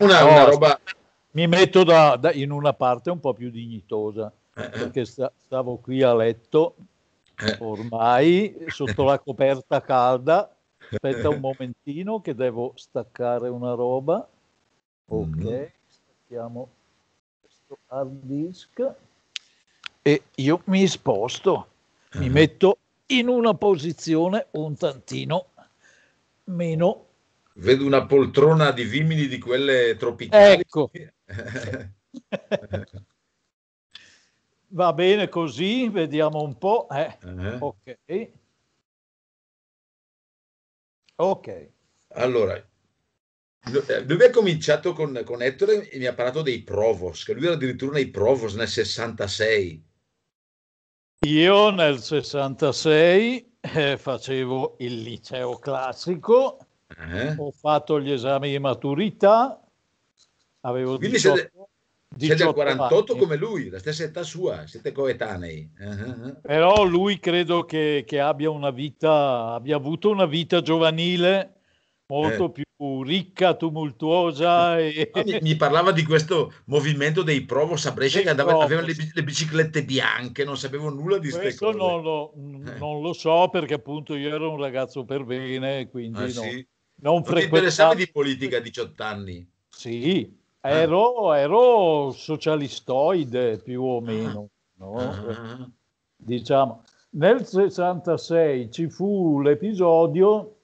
Una, no, una roba... Mi metto da, da, in una parte un po' più dignitosa, eh, eh. perché sta, stavo qui a letto, eh. ormai sotto la coperta calda, aspetta un momentino che devo staccare una roba, ok, mm. stacchiamo questo hard disk e io mi sposto, mi metto in una posizione un tantino meno vedo una poltrona di vimini di quelle tropicali. Ecco. Va bene così, vediamo un po'. Eh. Uh-huh. Ok. Ok. Allora, lui eh, ha cominciato con, con, Ettore e mi ha parlato dei Provos, che lui era addirittura nei Provos nel 66. Io nel 66 eh, facevo il liceo classico eh? Ho fatto gli esami di maturità, avevo Quindi 18, siete, 18 siete 48 anni. come lui, la stessa età sua, siete coetanei. Uh-huh. Però lui credo che, che abbia, vita, abbia avuto una vita giovanile molto eh. più ricca, tumultuosa. E... Mi, mi, parlava di questo movimento dei Provos a Brescia che andava, avevano le, le, biciclette bianche, non sapevo nulla di queste cose. Non lo, eh. non lo so perché appunto io ero un ragazzo per bene, quindi ah, no. Sì? non frequentavo... di politica a 18 anni? Sì, ah. ero, ero socialistoide più o ah. meno, no? Ah, diciamo. Nel 66 ci fu l'episodio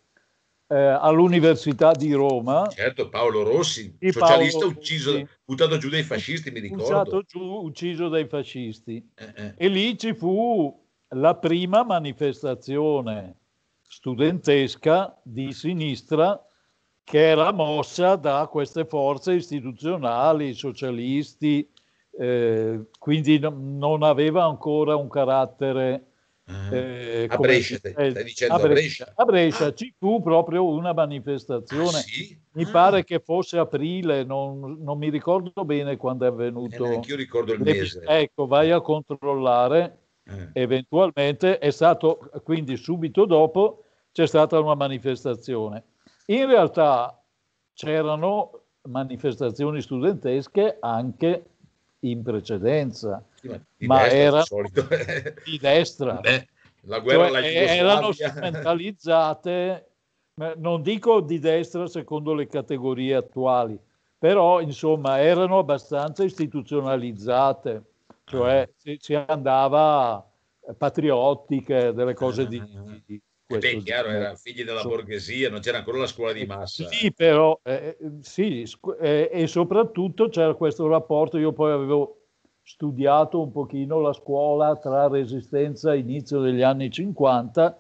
eh, all'Università di Roma. Certo, Paolo Rossi, socialista Paolo ucciso, Rossi. buttato giù dai fascisti, mi ricordo. Buttato Giù, ucciso dai fascisti. Uh-huh. E lì ci fu la prima manifestazione studentesca di sinistra che era mossa da queste forze istituzionali, socialisti, eh, quindi no, non aveva ancora un carattere... Mm-hmm. Eh, a, Brescia, si, eh, a, Brescia, a Brescia, a Brescia. ci fu proprio una manifestazione, ah, sì? mi ah. pare che fosse aprile, non, non, mi ricordo bene quando è avvenuto. Eh, io ricordo il mese. Ecco, vai a controllare eh. eventualmente è stato, quindi subito dopo c'è stata una manifestazione. In realtà c'erano manifestazioni studentesche anche in precedenza, di ma destra, erano eh. di destra. Beh, la guerra cioè, alla eh, erano strumentalizzate, non dico di destra secondo le categorie attuali, però insomma erano abbastanza istituzionalizzate cioè ah. ci, ci andava eh, patriottiche, delle eh, cose di, eh, di questo. Beh, chiaro, erano figli della borghesia, non c'era ancora la scuola di massa. Sì, però, eh, sì, eh, e soprattutto c'era questo rapporto, io poi avevo studiato un pochino la scuola tra resistenza inizio degli anni 50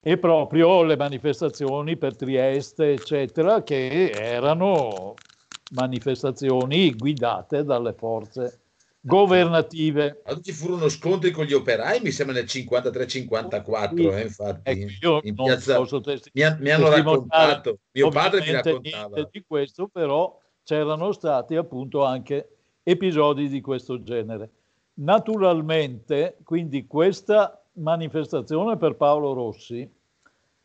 e proprio le manifestazioni per Trieste, eccetera, che erano manifestazioni guidate dalle forze governative. Allora ci furono scontri con gli operai, mi sembra nel 53-54, ecco, eh, infatti. Ecco, io in non piazza, posso testi- mi, mi hanno raccontato, mio padre mi raccontava. Di questo però c'erano stati appunto anche episodi di questo genere. Naturalmente, quindi questa manifestazione per Paolo Rossi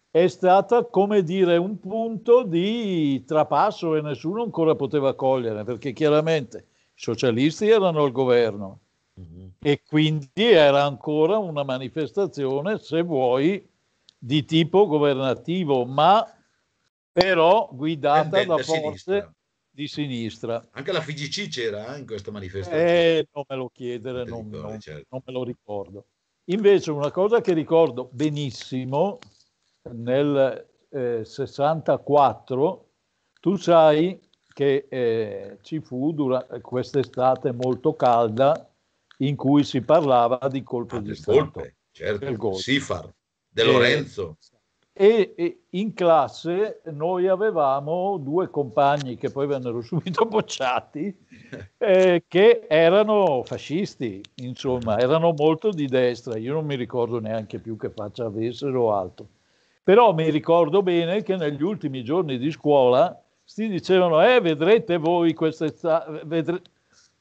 è stata come dire un punto di trapasso e nessuno ancora poteva cogliere perché chiaramente socialisti erano al governo mm-hmm. e quindi era ancora una manifestazione, se vuoi, di tipo governativo, ma però guidata da forze di sinistra. Anche la FIGC c'era eh, in questa manifestazione. Eh, non me lo chiedere, non, ricordo, non, certo. non, me lo ricordo. Invece una cosa che ricordo benissimo, nel eh, 64, tu sai che eh, ci fu durante quest'estate molto calda in cui si parlava di colpo ah, di Stato. Colpe, certo, del golpe. Sifar, De Lorenzo. Eh, e, e, in classe noi avevamo due compagni che poi vennero subito bocciati, eh, che erano fascisti, insomma, erano molto di destra. Io non mi ricordo neanche più che faccia avessero o altro. Però mi ricordo bene che negli ultimi giorni di scuola si dicevano, eh, vedrete voi questa vedre...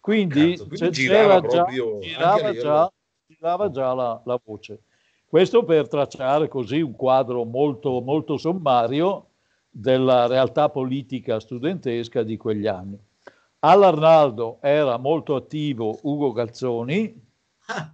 quindi, Cazzo, quindi girava, già, proprio, girava, già, girava già la, la, voce. Questo per tracciare così un quadro molto, molto sommario della realtà politica studentesca di quegli anni. All'Arnaldo era molto attivo Ugo Calzoni. Ah,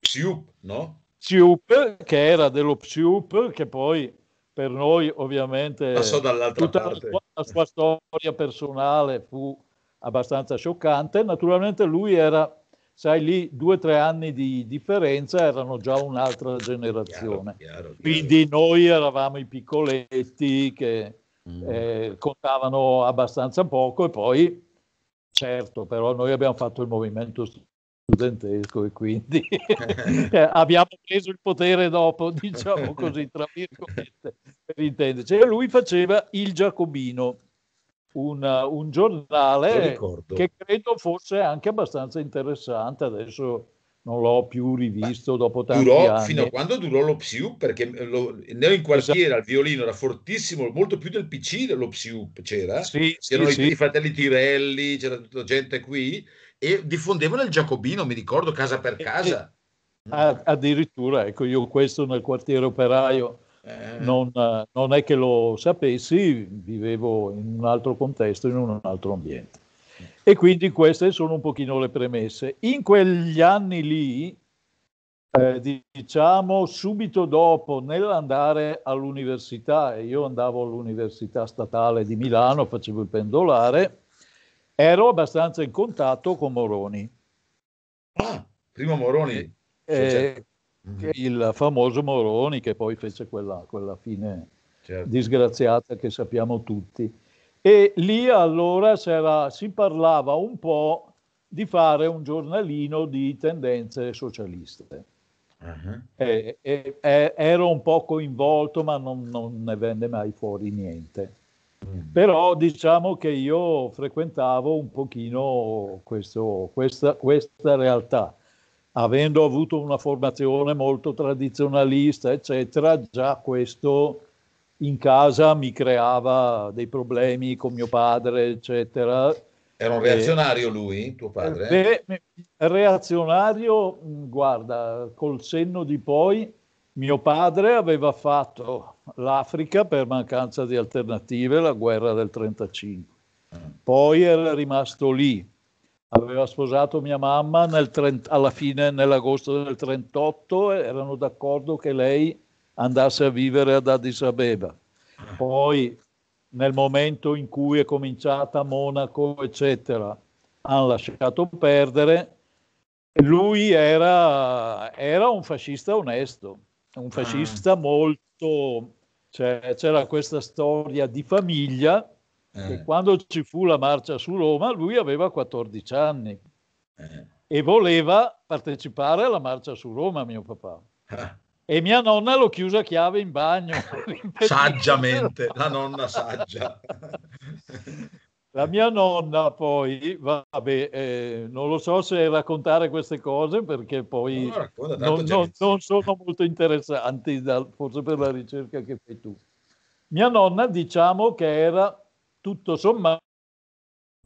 Psiup, no? Psiup, che era dello Psiup, che poi per noi ovviamente... Passò dall'altra parte. La, la sua storia personale fu abbastanza scioccante. Naturalmente lui era, sai lì, due o tre anni di differenza, erano già un'altra generazione. Chiaro, chiaro, Quindi noi eravamo i piccoletti che mm. eh, contavano abbastanza poco e poi, certo, però noi abbiamo fatto il movimento studentesco e quindi eh, abbiamo preso il potere dopo, diciamo così, tra virgolette, per intenderci. E lui faceva il Giacobino, una, un giornale che credo fosse anche abbastanza interessante, adesso non l'ho più rivisto Ma dopo tanti durò, anni. Fino a quando durò lo PSU, Perché lo, nel in quartiere esatto. al violino era fortissimo, molto più del PC dello PSU c'era, sì, c'erano sì, i, sì. i fratelli Tirelli, c'era tutta gente qui e diffondevano il Giacobino, mi ricordo, casa per casa. Ah, addirittura, ecco, io questo nel quartiere operaio eh. non, non, è che lo sapessi, vivevo in un altro contesto, in un altro ambiente. E quindi queste sono un pochino le premesse. In quegli anni lì, eh, diciamo subito dopo, nell'andare all'università, e io andavo all'università statale di Milano, facevo il pendolare, ero abbastanza in contatto con Moroni. Ah, prima Moroni. Eh, eh certo. Mm-hmm. Il famoso Moroni che poi fece quella, quella fine certo. disgraziata che sappiamo tutti. E lì allora si parlava un po' di fare un giornalino di tendenze socialiste. Uh-huh. E, e, e, ero un po' coinvolto, ma non, non, ne venne mai fuori niente. Però diciamo che io frequentavo un pochino questo, questa, questa realtà avendo avuto una formazione molto tradizionalista, eccetera, già questo in casa mi creava dei problemi con mio padre, eccetera. Era un eh, reazionario e, lui, tuo padre? Eh, beh, reazionario, guarda, col senno di poi mio padre aveva fatto l'Africa per mancanza di alternative, la guerra del 35. Poi era rimasto lì. Aveva sposato mia mamma trent- alla fine, nell'agosto del 38, erano d'accordo che lei andasse a vivere ad Addis Abeba. Poi, nel momento in cui è cominciata Monaco, eccetera, hanno lasciato perdere. Lui era, era un fascista onesto un ah. fascista ah. molto... Cioè, c'era questa storia di famiglia eh. che quando ci fu la marcia su Roma lui aveva 14 anni eh. e voleva partecipare alla marcia su Roma mio papà. Eh. E mia nonna lo chiuse a chiave in bagno. Saggiamente, la nonna saggia. La mia nonna poi, vabbè, eh, non lo so se raccontare queste cose perché poi no, non, non, non, sono molto interessanti, da, forse per la ricerca che fai tu. Mia nonna diciamo che era tutto sommato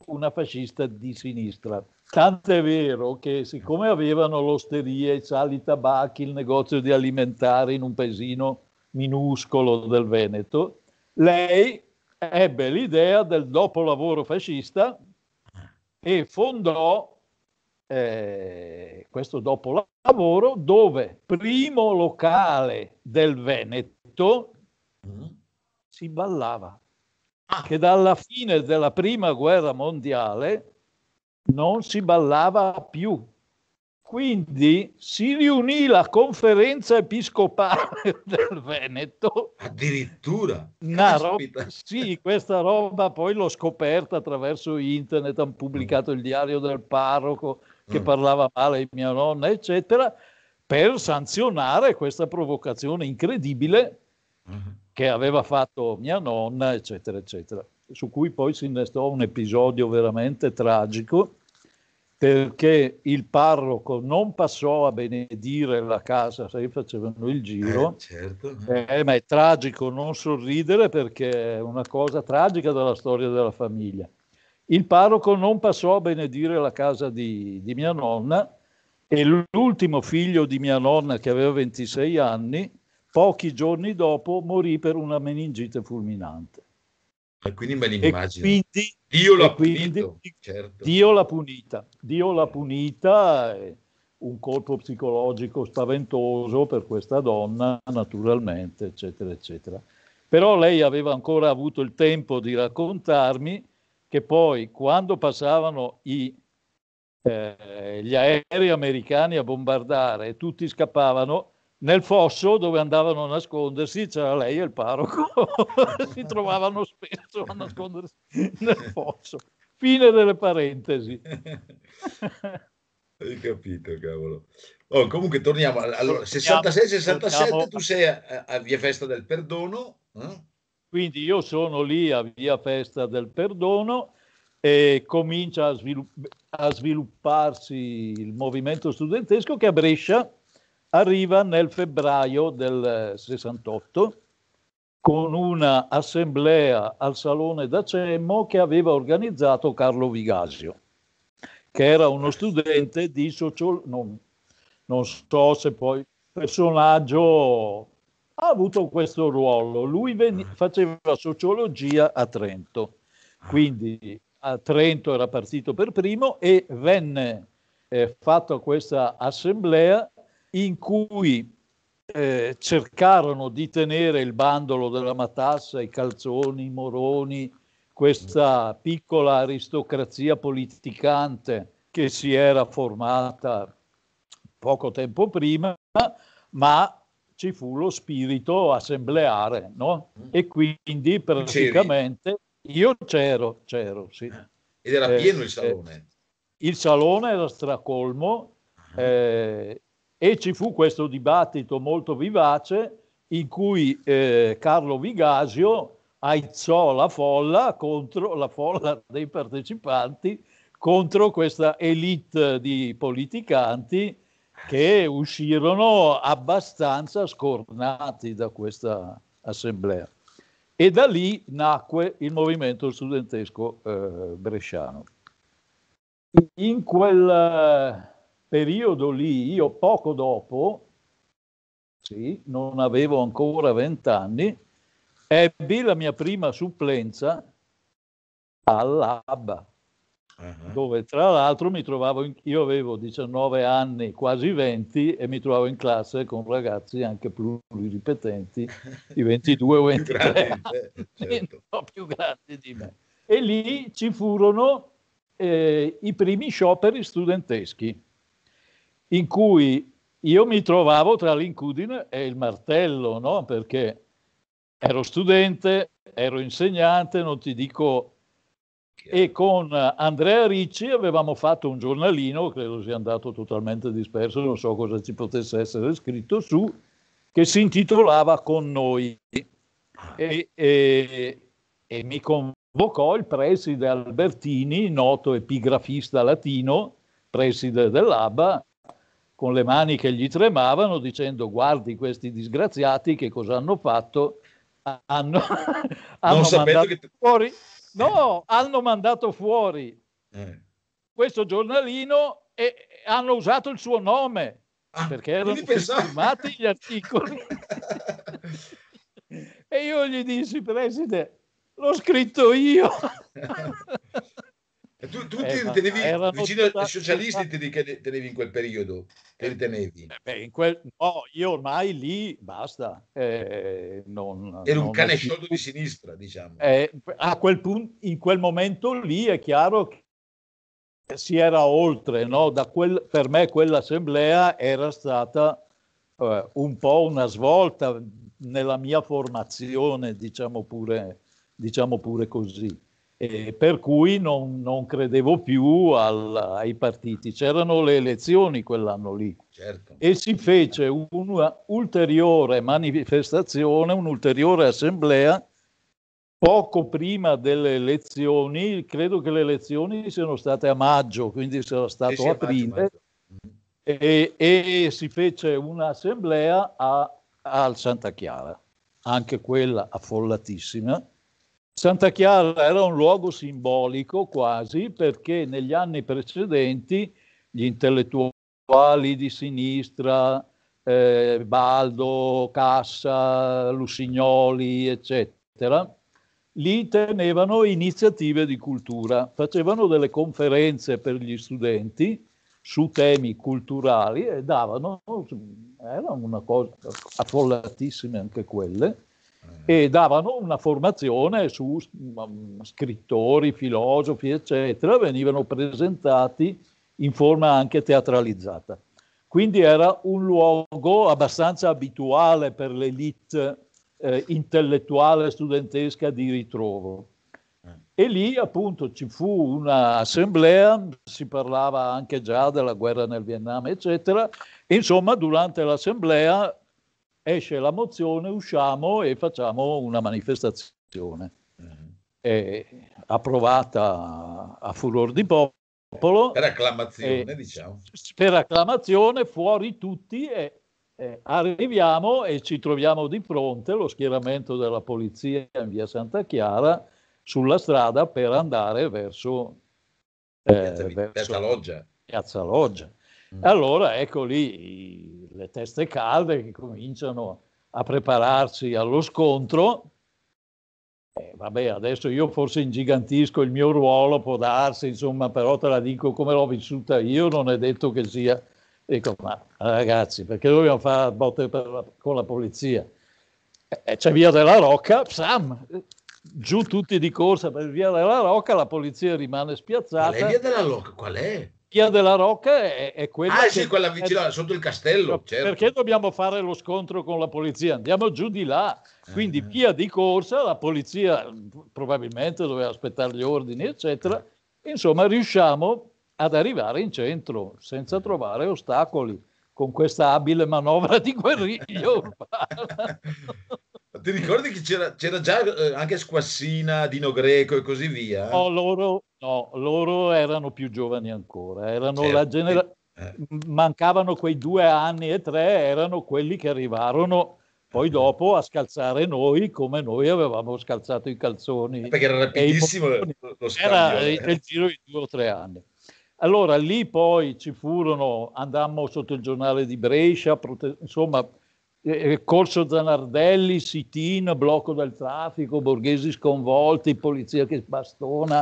una fascista di sinistra. Tant'è vero che siccome avevano l'osteria, i sali tabacchi, il negozio di alimentari in un paesino minuscolo del Veneto, lei ebbe l'idea del dopolavoro fascista e fondò eh, questo dopolavoro dove primo locale del Veneto mm. si ballava ah. che dalla fine della prima guerra mondiale non si ballava più quindi si riunì la conferenza episcopale del Veneto. Addirittura? Roba, sì, questa roba poi l'ho scoperta attraverso internet, hanno pubblicato il diario del parroco che mm. parlava male di mia nonna, eccetera, per sanzionare questa provocazione incredibile mm. che aveva fatto mia nonna, eccetera, eccetera, su cui poi si innestò un episodio veramente tragico perché il parroco non passò a benedire la casa se facevano il giro, eh, certo. eh, ma è tragico non sorridere perché è una cosa tragica della storia della famiglia. Il parroco non passò a benedire la casa di, di mia nonna e l'ultimo figlio di mia nonna, che aveva 26 anni, pochi giorni dopo morì per una meningite fulminante. E quindi me l'immagino. Quindi, Dio l'ha quindi, punito, certo. Dio l'ha punita. Dio l'ha eh. punita, eh, un colpo psicologico spaventoso per questa donna, naturalmente, eccetera, eccetera. Però lei aveva ancora avuto il tempo di raccontarmi che poi quando passavano i, eh, gli aerei americani a bombardare e tutti scappavano, nel fosso dove andavano a nascondersi c'era lei e il parroco, si trovavano spesso a nascondersi nel fosso. Fine delle parentesi. Hai capito, cavolo. Oh, comunque torniamo. Allora, 66-67 tu sei a, a, Via Festa del Perdono. Eh? Quindi io sono lì a Via Festa del Perdono e comincia a, svilupp- a svilupparsi il movimento studentesco che a Brescia arriva nel febbraio del 68 eh, con una assemblea al Salone d'Acemmo che aveva organizzato Carlo Vigasio, che era uno studente di sociologia, non, non so se poi personaggio ha avuto questo ruolo. Lui ven- mm. faceva sociologia a Trento, quindi a Trento era partito per primo e venne eh, fatta questa assemblea in cui eh, cercarono di tenere il bandolo della matassa, i calzoni, i moroni, questa piccola aristocrazia politicante che si era formata poco tempo prima, ma ci fu lo spirito assembleare, no? E quindi praticamente io c'ero, c'ero, sì. Ed era pieno eh, il salone. Eh, il salone era stracolmo, ah. eh, e ci fu questo dibattito molto vivace in cui eh, Carlo Vigasio aizzò la folla contro la folla dei partecipanti contro questa elite di politicanti che uscirono abbastanza scornati da questa assemblea. E da lì nacque il movimento studentesco eh, bresciano. In quel periodo lì, io poco dopo, sì, non avevo ancora vent'anni, ebbi la mia prima supplenza all'ABBA, uh-huh. dove tra l'altro mi trovavo, in, io avevo 19 anni, quasi 20, e mi trovavo in classe con ragazzi anche pluriripetenti di 22 o 23 anni, certo. un po' più grandi di me. E lì ci furono eh, i primi scioperi studenteschi in cui io mi trovavo tra l'incudine e il martello, no? perché ero studente, ero insegnante, non ti dico... E con Andrea Ricci avevamo fatto un giornalino, credo sia andato totalmente disperso, non so cosa ci potesse essere scritto su, che si intitolava Con noi. Ah. E, e, e mi convocò il preside Albertini, noto epigrafista latino, preside dell'ABBA, con le mani che gli tremavano dicendo guardi questi disgraziati che cosa hanno fatto, hanno, hanno mandato che... fuori, eh. no, hanno mandato fuori eh. questo giornalino e hanno usato il suo nome ah, perché erano firmati gli articoli. e io gli dissi, preside, l'ho scritto io. tu, tu eh, ti ritenevi ma, vicino ai socialisti ti ritenevi in quel periodo che ritenevi eh, beh, quel, no, io ormai lì basta eh, non, era non, un cane sciolto di sinistra diciamo eh, a quel punto in quel momento lì è chiaro che si era oltre no? da quel, per me quell'assemblea era stata eh, un po' una svolta nella mia formazione diciamo pure, diciamo pure così eh, per cui non, non credevo più al, ai partiti. C'erano le elezioni quell'anno lì certo. e si fece un'ulteriore manifestazione, un'ulteriore assemblea poco prima delle elezioni, credo che le elezioni siano state a maggio, quindi sarà stato aprile, mm. E, e, si fece un'assemblea al Santa Chiara, anche quella affollatissima, Santa Chiara era un luogo simbolico quasi perché negli anni precedenti gli intellettuali di sinistra, eh, Baldo, Cassa, Lusignoli, eccetera, lì tenevano iniziative di cultura, facevano delle conferenze per gli studenti su temi culturali e davano, era una cosa, affollatissime anche quelle, e davano una formazione su scrittori, filosofi, eccetera, venivano presentati in forma anche teatralizzata. Quindi era un luogo abbastanza abituale per l'elite eh, intellettuale studentesca di ritrovo. E lì appunto ci fu un'assemblea, si parlava anche già della guerra nel Vietnam, eccetera. insomma, durante l'assemblea esce la mozione, usciamo e facciamo una manifestazione. Mm-hmm. È approvata a furor di popolo. Per acclamazione, diciamo. Per acclamazione, fuori tutti e, e arriviamo e ci troviamo di fronte allo schieramento della polizia in via Santa Chiara sulla strada per andare verso, eh, verso Piazza Loggia. Piazza Loggia. E allora ecco lì le teste calde che cominciano a prepararsi allo scontro. Eh, vabbè, adesso io forse ingigantisco il mio ruolo, può darsi, insomma, però te la dico come l'ho vissuta io, non è detto che sia... Dico, ma ragazzi, perché dobbiamo fare botte la, con la polizia? Eh, eh, c'è Via della Rocca, psam, giù tutti di corsa per Via della Rocca, la polizia rimane spiazzata. Qual è Via della Rocca? Qual è? Via della Rocca è, è quella. Ah, sì, quella vicina, è, sotto il castello. Certo. Perché dobbiamo fare lo scontro con la polizia? Andiamo giù di là. Quindi, eh. via di corsa, la polizia probabilmente doveva aspettare gli ordini, eccetera. Ah. Insomma, riusciamo ad arrivare in centro senza mm. trovare ostacoli con questa abile manovra di guerriglia urbana ti ricordi che c'era, c'era già eh, anche Squassina, Dino Greco e così via? No, loro, no, loro erano più giovani ancora, erano certo. la generazione. Eh. Mancavano quei due anni e tre, erano quelli che arrivarono poi eh. dopo a scalzare noi come noi avevamo scalzato i calzoni. Eh, perché era rapidissimo lo scambio. Era nel eh. giro di due o tre anni. Allora lì poi ci furono, andammo sotto il giornale di Brescia, prote- insomma eh, eh, Corso Zanardelli, sit-in, blocco del traffico, borghesi sconvolti, polizia che bastona.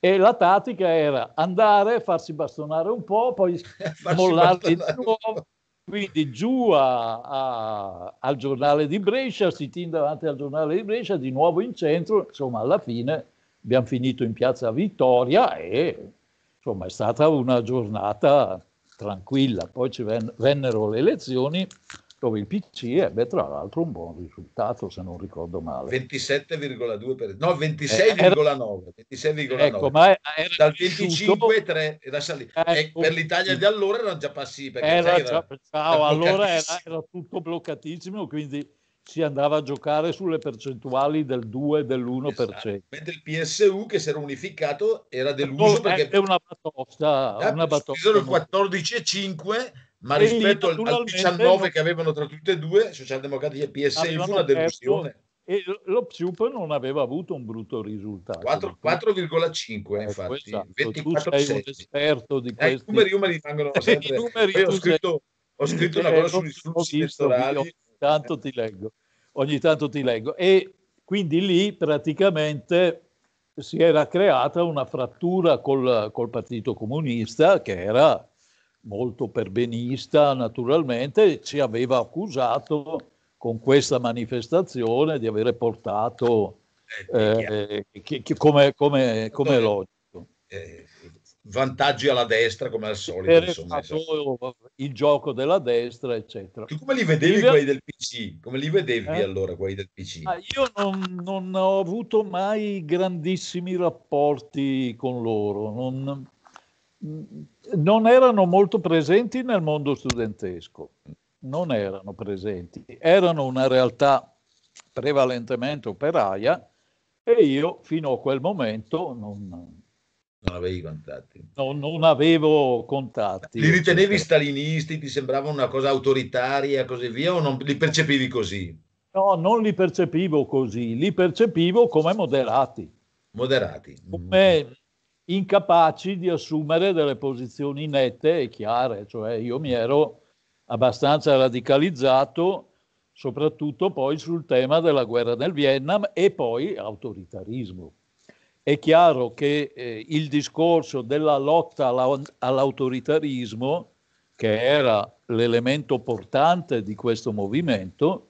E la tattica era andare, farsi bastonare un po', poi mollarli di nuovo. Quindi giù a, a, al giornale di Brescia, sit-in davanti al giornale di Brescia, di nuovo in centro, insomma alla fine abbiamo finito in piazza Vittoria e insomma è stata una giornata tranquilla. Poi ci vennero le elezioni dove il PC ebbe eh, tra l'altro un buon risultato, se non ricordo male. 27,2 per... no, 26,9. Eh, 26, ecco, ma era Dal 25,3 3 era salito. Eh, ecco, per l'Italia di allora erano già passi era, già, ciao, allora era, era, tutto bloccatissimo, quindi si andava a giocare sulle percentuali del 2 e dell'1%. Esatto. Mentre il PSU che si era unificato era deluso no, perché è una batosta, eh, una 14,5 ma e rispetto al, al, 19 che avevano tra tutte e due, Socialdemocratica e PSI, fu una delusione. E lo PSUP non aveva avuto un brutto risultato. 4,5 eh, infatti. Esatto. 24, tu sei un esperto di eh, I numeri io me li rimangono numeri, ho scritto, sei... ho scritto una eh, cosa sugli studi elettorali. Ogni tanto ti leggo. Ogni tanto ti leggo. E quindi lì praticamente si era creata una frattura col, col Partito Comunista che era molto perbenista naturalmente, ci aveva accusato con questa manifestazione di avere portato eh, che, eh, eh, come, come, come è logico. Eh, vantaggi alla destra come al solito. Insomma, insomma. Esatto. il gioco della destra, eccetera. Tu come li vedevi quelli del PC? Come li vedevi eh? allora quelli del PC? Ah, io non, non, ho avuto mai grandissimi rapporti con loro. Non, non erano molto presenti nel mondo studentesco, non erano presenti, erano una realtà prevalentemente operaia e io fino a quel momento non, non avevi contatti. No, non avevo contatti. Li ritenevi stalinisti, ti sembrava una cosa autoritaria, così via, o non li percepivi così? No, non li percepivo così, li percepivo come moderati. Moderati. Come incapaci di assumere delle posizioni nette e chiare, cioè io mi ero abbastanza radicalizzato soprattutto poi sul tema della guerra nel Vietnam e poi autoritarismo. È chiaro che eh, il discorso della lotta all'autoritarismo, che era l'elemento portante di questo movimento,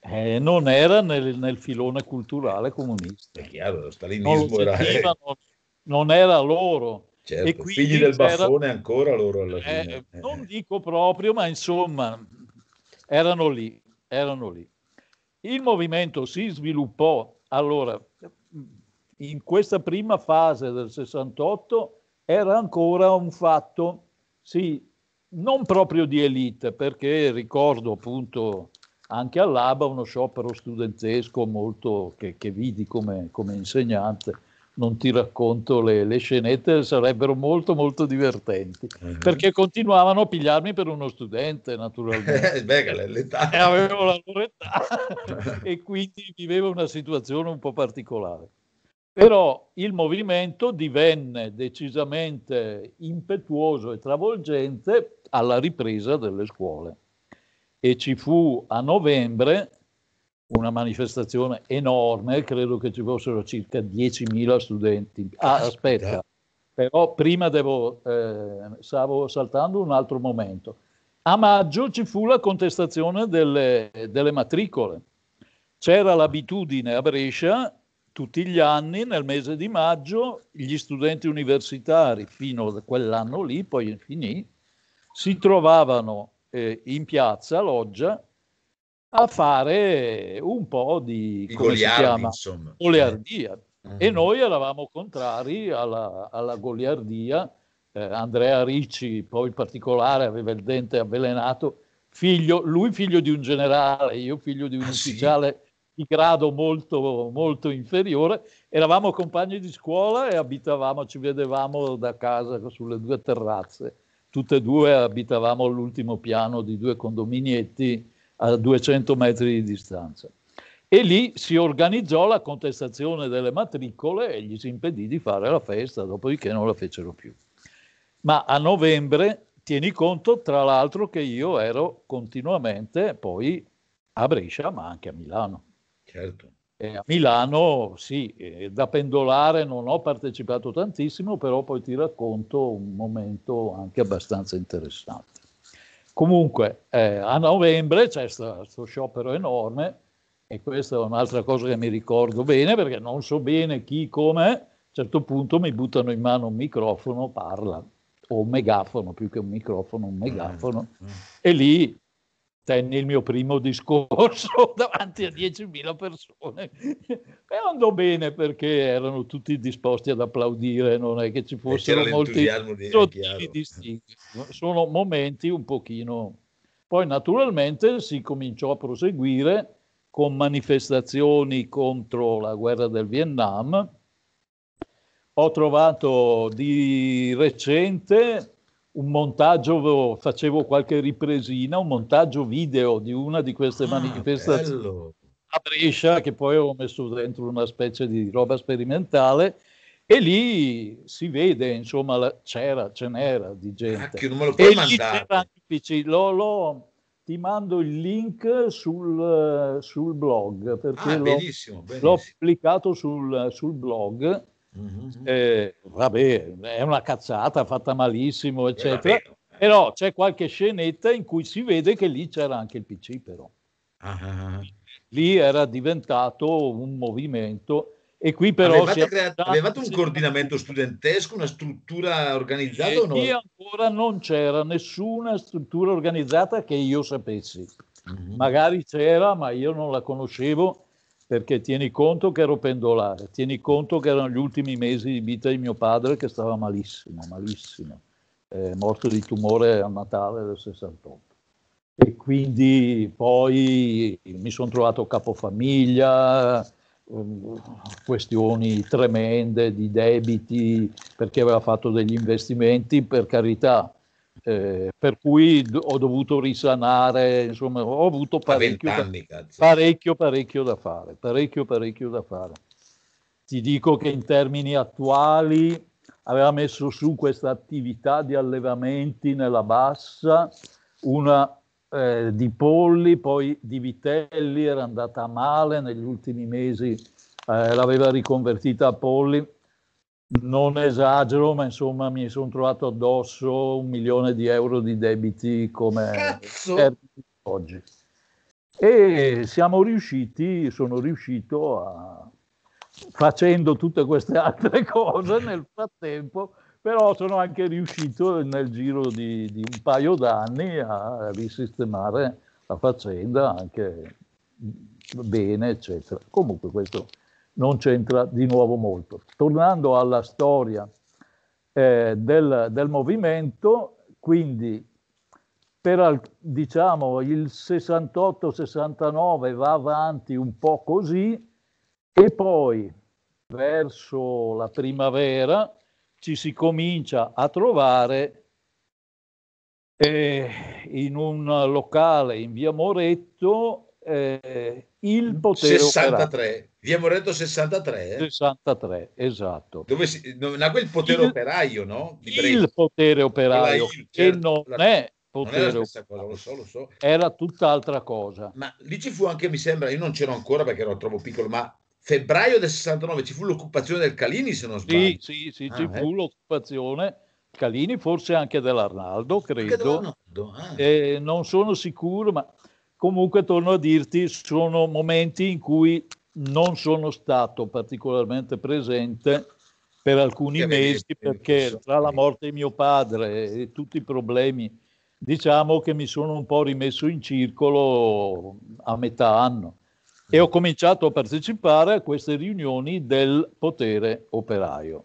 eh, non era nel, nel, filone culturale comunista. È chiaro, lo stalinismo non lo sentivano, era... Eh. non era loro. Certo, e quindi figli del baffone ancora loro alla eh, fine. Eh, eh. non dico proprio, ma insomma, erano lì, erano lì. Il movimento si sviluppò, allora, in questa prima fase del 68 era ancora un fatto, sì, non proprio di elite, perché ricordo appunto anche all'ABA uno sciopero studentesco molto che, che vidi come, come insegnante non ti racconto le, le scenette, sarebbero molto molto divertenti, uh-huh. perché continuavano a pigliarmi per uno studente naturalmente. Eh, beh, l'età. E eh, avevo la loro età e quindi vivevo una situazione un po' particolare. Però il movimento divenne decisamente impetuoso e travolgente alla ripresa delle scuole e ci fu a novembre una manifestazione enorme, credo che ci fossero circa 10.000 studenti. Ah, aspetta, però prima devo, eh, stavo saltando un altro momento. A maggio ci fu la contestazione delle, delle matricole. C'era l'abitudine a Brescia, tutti gli anni, nel mese di maggio, gli studenti universitari, fino a quell'anno lì, poi finì, si trovavano eh, in piazza, loggia, a fare un po' di, di goliardia. Mm-hmm. E noi eravamo contrari alla, alla goliardia. Eh, Andrea Ricci, poi in particolare, aveva il dente avvelenato, figlio, lui figlio di un generale, io figlio di un ah, ufficiale sì? di grado molto, molto inferiore. Eravamo compagni di scuola e abitavamo, ci vedevamo da casa sulle due terrazze. Tutte e due abitavamo all'ultimo piano di due condominietti a 200 metri di distanza. E lì si organizzò la contestazione delle matricole e gli si impedì di fare la festa, dopodiché non la fecero più. Ma a novembre, tieni conto tra l'altro che io ero continuamente poi a Brescia, ma anche a Milano. Certo. E a Milano, sì, da pendolare non ho partecipato tantissimo, però poi ti racconto un momento anche abbastanza interessante. Comunque, eh, a novembre c'è questo sciopero enorme e questa è un'altra cosa che mi ricordo bene perché non so bene chi, come, a un certo punto mi buttano in mano un microfono, parla, o un megafono, più che un microfono, un megafono, mm. mm. e lì tenni cioè, il mio primo discorso davanti a 10.000 persone e andò bene perché erano tutti disposti ad applaudire, non è che ci fossero molti di, distinti. Sono momenti un pochino... Poi naturalmente si cominciò a proseguire con manifestazioni contro la guerra del Vietnam. Ho trovato di recente un montaggio, facevo qualche ripresina, un montaggio video di una di queste ah, manifestazioni bello. a Brescia che poi ho messo dentro una specie di roba sperimentale e lì si vede, insomma, la, c'era, ce n'era di gente. Anche non me lo puoi mandare. Lolo, ti mando il link sul, sul blog, perché ah, benissimo, benissimo. l'ho pubblicato sul, sul blog Mm-hmm. Eh, vabbè, è una cazzata fatta malissimo, eh, eccetera. Eh, però c'è qualche scenetta in cui si vede che lì c'era anche il PC, però. Ah. Lì era diventato un movimento. E qui però avevate, creato, avevate un coordinamento studentesco, una struttura organizzata o no? Qui ancora non c'era nessuna struttura organizzata che io sapessi. Mm-hmm. Magari c'era, ma io non la conoscevo perché tieni conto che ero pendolare, tieni conto che erano gli ultimi mesi di vita di mio padre che stava malissimo, malissimo, eh, morto di tumore a Natale del 68. E quindi poi mi sono trovato capofamiglia, mm, questioni tremende di debiti perché aveva fatto degli investimenti, per carità, eh, per cui ho dovuto risanare, insomma, ho avuto parecchio, anni, parecchio, parecchio da fare, parecchio, parecchio da fare. Ti dico che in termini attuali aveva messo su questa attività di allevamenti nella bassa, una eh, di polli, poi di vitelli, era andata male negli ultimi mesi, eh, l'aveva riconvertita a polli non esagero, ma insomma mi sono trovato addosso un milione di euro di debiti come oggi. E siamo riusciti, sono riuscito a, facendo tutte queste altre cose nel frattempo, però sono anche riuscito nel giro di, di un paio d'anni a risistemare la faccenda anche bene, eccetera. Comunque questo non c'entra di nuovo molto. Tornando alla storia eh, del, del, movimento, quindi per diciamo il 68-69 va avanti un po' così e poi verso la primavera ci si comincia a trovare eh, in un locale in via Moretto eh, il potere 63. Operato di Amoretto 63? Eh? 63, esatto. Dove si, nacque il potere il, operaio, no? il potere operaio, il, che non la, è potere non era, cosa, lo so, lo so. era tutt'altra cosa. Ma lì ci fu anche, mi sembra, io non c'ero ancora perché ero troppo piccolo, ma febbraio del 69 ci fu l'occupazione del Calini, se non sbaglio. Sì, sì, sì ah, ci eh. fu l'occupazione Calini, forse anche dell'Arnaldo, credo. ah. eh, non sono sicuro, ma comunque torno a dirti, sono momenti in cui non sono stato particolarmente presente per alcuni che mesi bene, perché tra la morte di mio padre e tutti i problemi, diciamo che mi sono un po' rimesso in circolo a metà anno e ho cominciato a partecipare a queste riunioni del potere operaio.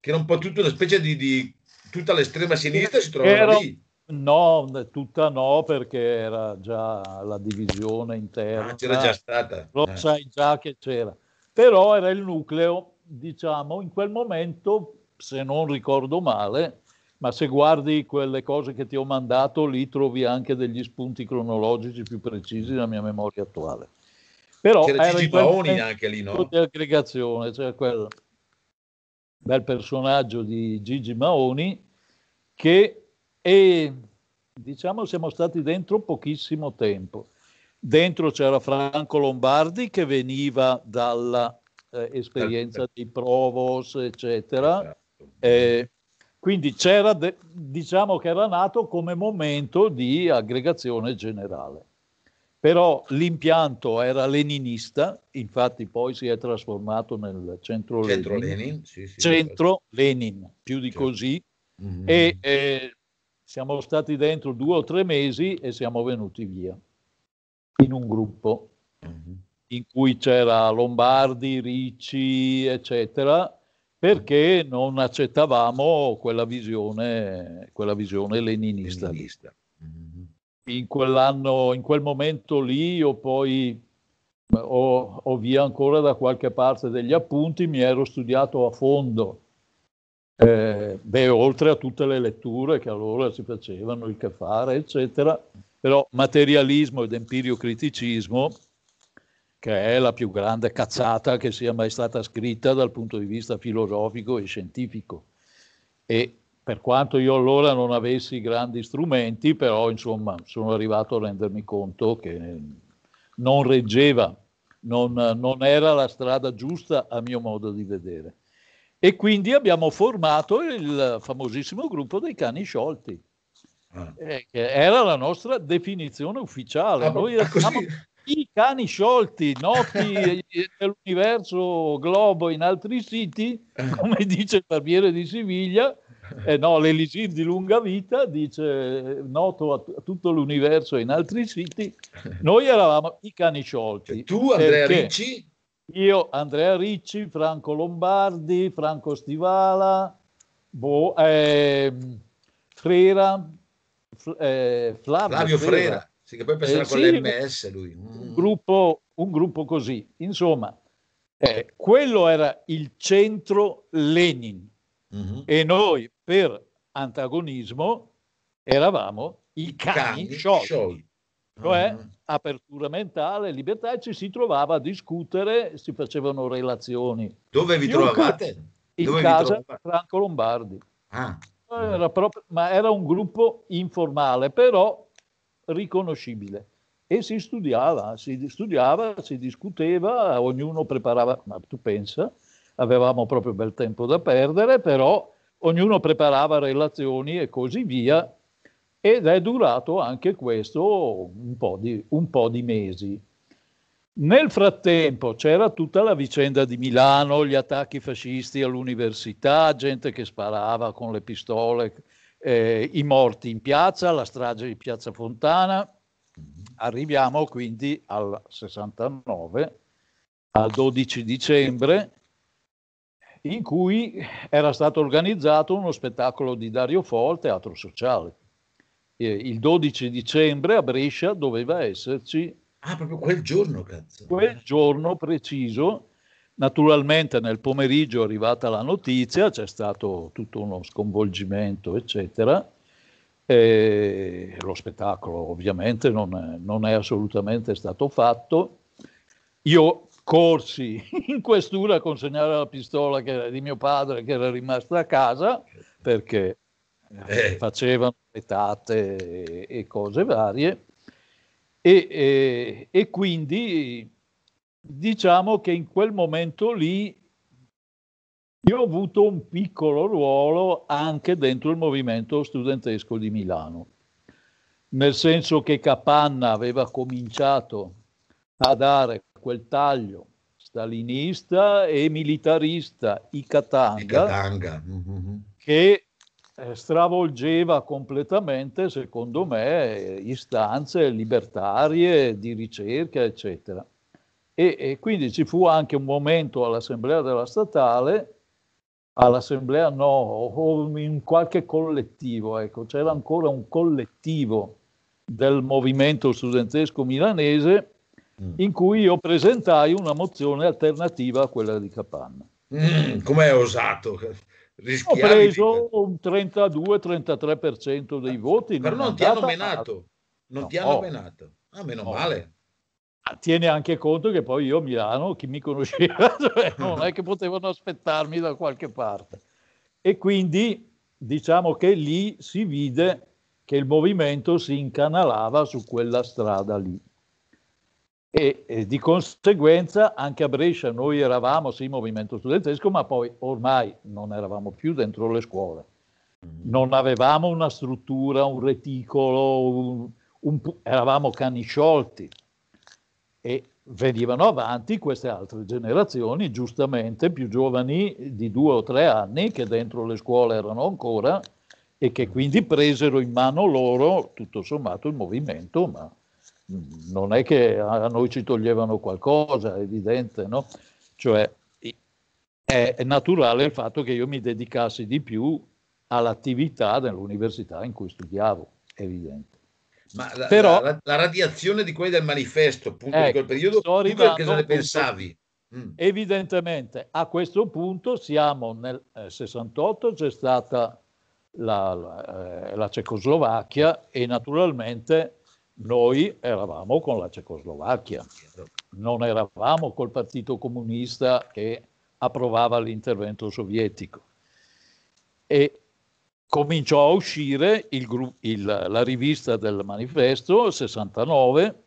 Che era un po' tutta una specie di... di tutta l'estrema sinistra si trovava era, lì. No, tutta no, perché era già la divisione interna. Ah, c'era già stata. Lo eh. sai già che c'era. Però era il nucleo, diciamo, in quel momento, se non ricordo male, ma se guardi quelle cose che ti ho mandato, lì trovi anche degli spunti cronologici più precisi della mia memoria attuale. Però c'era Gigi Paoni anche lì, no? Di aggregazione, cioè quel bel personaggio di Gigi Maoni che e diciamo siamo stati dentro pochissimo tempo. Dentro c'era Franco Lombardi che veniva dall'esperienza eh, di Provos, eccetera. Certo. Eh, quindi c'era, de- diciamo che era nato come momento di aggregazione generale. Però l'impianto era leninista, infatti poi si è trasformato nel centro, centro Lenin. Lenin sì, sì, centro Lenin, più di certo. così. Mm-hmm. E eh, siamo stati dentro due o tre mesi e siamo venuti via in un gruppo mm-hmm. in cui c'era Lombardi, Ricci, eccetera, perché non accettavamo quella visione, quella visione leninista. leninista. Mm-hmm. In quell'anno, in quel momento lì, io poi eh, ho, ho via ancora da qualche parte degli appunti, mi ero studiato a fondo eh, beh, oltre a tutte le letture che allora si facevano, il che fare, eccetera, però materialismo ed empirio-criticismo, che è la più grande cazzata che sia mai stata scritta dal punto di vista filosofico e scientifico. E per quanto io allora non avessi grandi strumenti, però insomma sono arrivato a rendermi conto che non reggeva, non, non era la strada giusta a mio modo di vedere. E quindi abbiamo formato il famosissimo gruppo dei cani sciolti, ah. eh, che era la nostra definizione ufficiale. Ah, Noi eravamo i cani sciolti, noti nell'universo globo in altri siti, eh. come dice il barbiere di Siviglia, eh no, l'elisir di lunga vita, dice noto a, t- a, tutto l'universo in altri siti, eh. noi eravamo i cani sciolti. E tu, Andrea perché... Ricci? Io, Andrea Ricci, Franco Lombardi, Franco Stivala, Bo, eh, Frera, F, eh, Flavio, Flavio Frera. Frera. Sì, che poi penserà eh, con sì, l'MS lui. Mm. Un, gruppo, un gruppo così. Insomma, eh, quello era il centro Lenin mm-hmm. e noi per antagonismo eravamo i cani, cani sciolti. sciolti cioè uh-huh. apertura mentale, libertà, e ci si trovava a discutere, si facevano relazioni. Dove vi trovavate? In Dove casa Franco Lombardi. Ah. Era proprio, ma era un gruppo informale, però riconoscibile. E si studiava, si studiava, si discuteva, ognuno preparava, ma tu pensa, avevamo proprio bel tempo da perdere, però ognuno preparava relazioni e così via ed è durato anche questo un po, di, un po' di, mesi. Nel frattempo c'era tutta la vicenda di Milano, gli attacchi fascisti all'università, gente che sparava con le pistole, eh, i morti in piazza, la strage di Piazza Fontana. Arriviamo quindi al 69, al 12 dicembre, in cui era stato organizzato uno spettacolo di Dario Fo al Teatro Sociale eh, il 12 dicembre a Brescia doveva esserci. Ah, proprio quel giorno, cazzo. Quel giorno preciso. Naturalmente nel pomeriggio è arrivata la notizia, c'è stato tutto uno sconvolgimento, eccetera. E lo spettacolo ovviamente non è, non è assolutamente stato fatto. Io corsi in questura a consegnare la pistola che era di mio padre che era rimasta a casa certo. perché eh. eh. facevano petate e, cose varie. E, e, e quindi diciamo che in quel momento lì io ho avuto un piccolo ruolo anche dentro il movimento studentesco di Milano, nel senso che Capanna aveva cominciato a dare quel taglio stalinista e militarista i Katanga, mm-hmm. che eh, stravolgeva completamente, secondo me, eh, istanze libertarie di ricerca, eccetera. E, e quindi ci fu anche un momento all'Assemblea della Statale, all'Assemblea no, o in qualche collettivo, ecco, c'era ancora un collettivo del movimento studentesco milanese mm. in cui io presentai una mozione alternativa a quella di Capanna. Mm, com'è osato? Ho preso di... un 32-33% dei ah, voti. Però non ti hanno menato. Non no, ti hanno oh, menato. Ah, meno oh. male. Tiene anche conto che poi io a Milano, chi mi conosceva, cioè, non è che potevano aspettarmi da qualche parte. E quindi diciamo che lì si vide che il movimento si incanalava su quella strada lì e, di conseguenza anche a Brescia noi eravamo sì movimento studentesco, ma poi ormai non eravamo più dentro le scuole. Non avevamo una struttura, un reticolo, un, un, eravamo cani sciolti e venivano avanti queste altre generazioni, giustamente più giovani di due o tre anni, che dentro le scuole erano ancora e che quindi presero in mano loro tutto sommato il movimento, ma non è che a noi ci toglievano qualcosa, è evidente, no? Cioè è naturale il fatto che io mi dedicassi di più all'attività dell'università in cui studiavo, è evidente. Ma la, Però, la, la, radiazione di quelli del manifesto, appunto, ecco, di quel periodo, tu cosa ne pensavi? Mm. Evidentemente, a questo punto siamo nel eh, 68, c'è stata la, la, eh, la Cecoslovacchia e naturalmente noi eravamo con la Cecoslovacchia, non eravamo col Partito Comunista che approvava l'intervento sovietico. E cominciò a uscire il il, la rivista del manifesto 69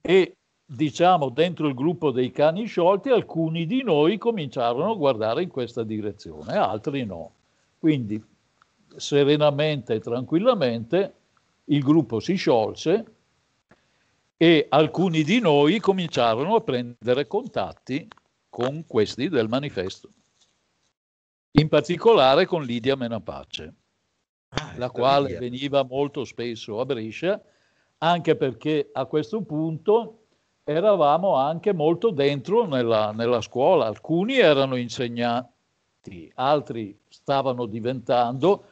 e diciamo dentro il gruppo dei cani sciolti alcuni di noi cominciarono a guardare in questa direzione, altri no. Quindi serenamente e tranquillamente il gruppo si sciolse e alcuni di noi cominciarono a prendere contatti con questi del manifesto, in particolare con Lidia Menapace, ah, la quale Lidia. veniva molto spesso a Brescia, anche perché a questo punto eravamo anche molto dentro nella, nella scuola, alcuni erano insegnanti, altri stavano diventando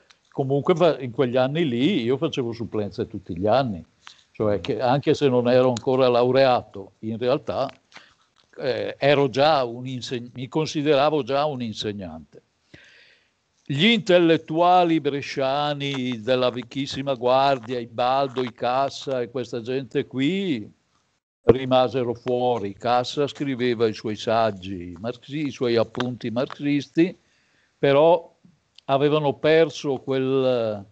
comunque in quegli anni lì io facevo supplenze tutti gli anni, cioè che anche se non ero ancora laureato, in realtà eh, inseg- mi consideravo già un insegnante. Gli intellettuali bresciani della vecchissima guardia, i Baldo, i Cassa e questa gente qui rimasero fuori. Cassa scriveva i suoi saggi, marxi, i suoi appunti marxisti, però avevano perso quel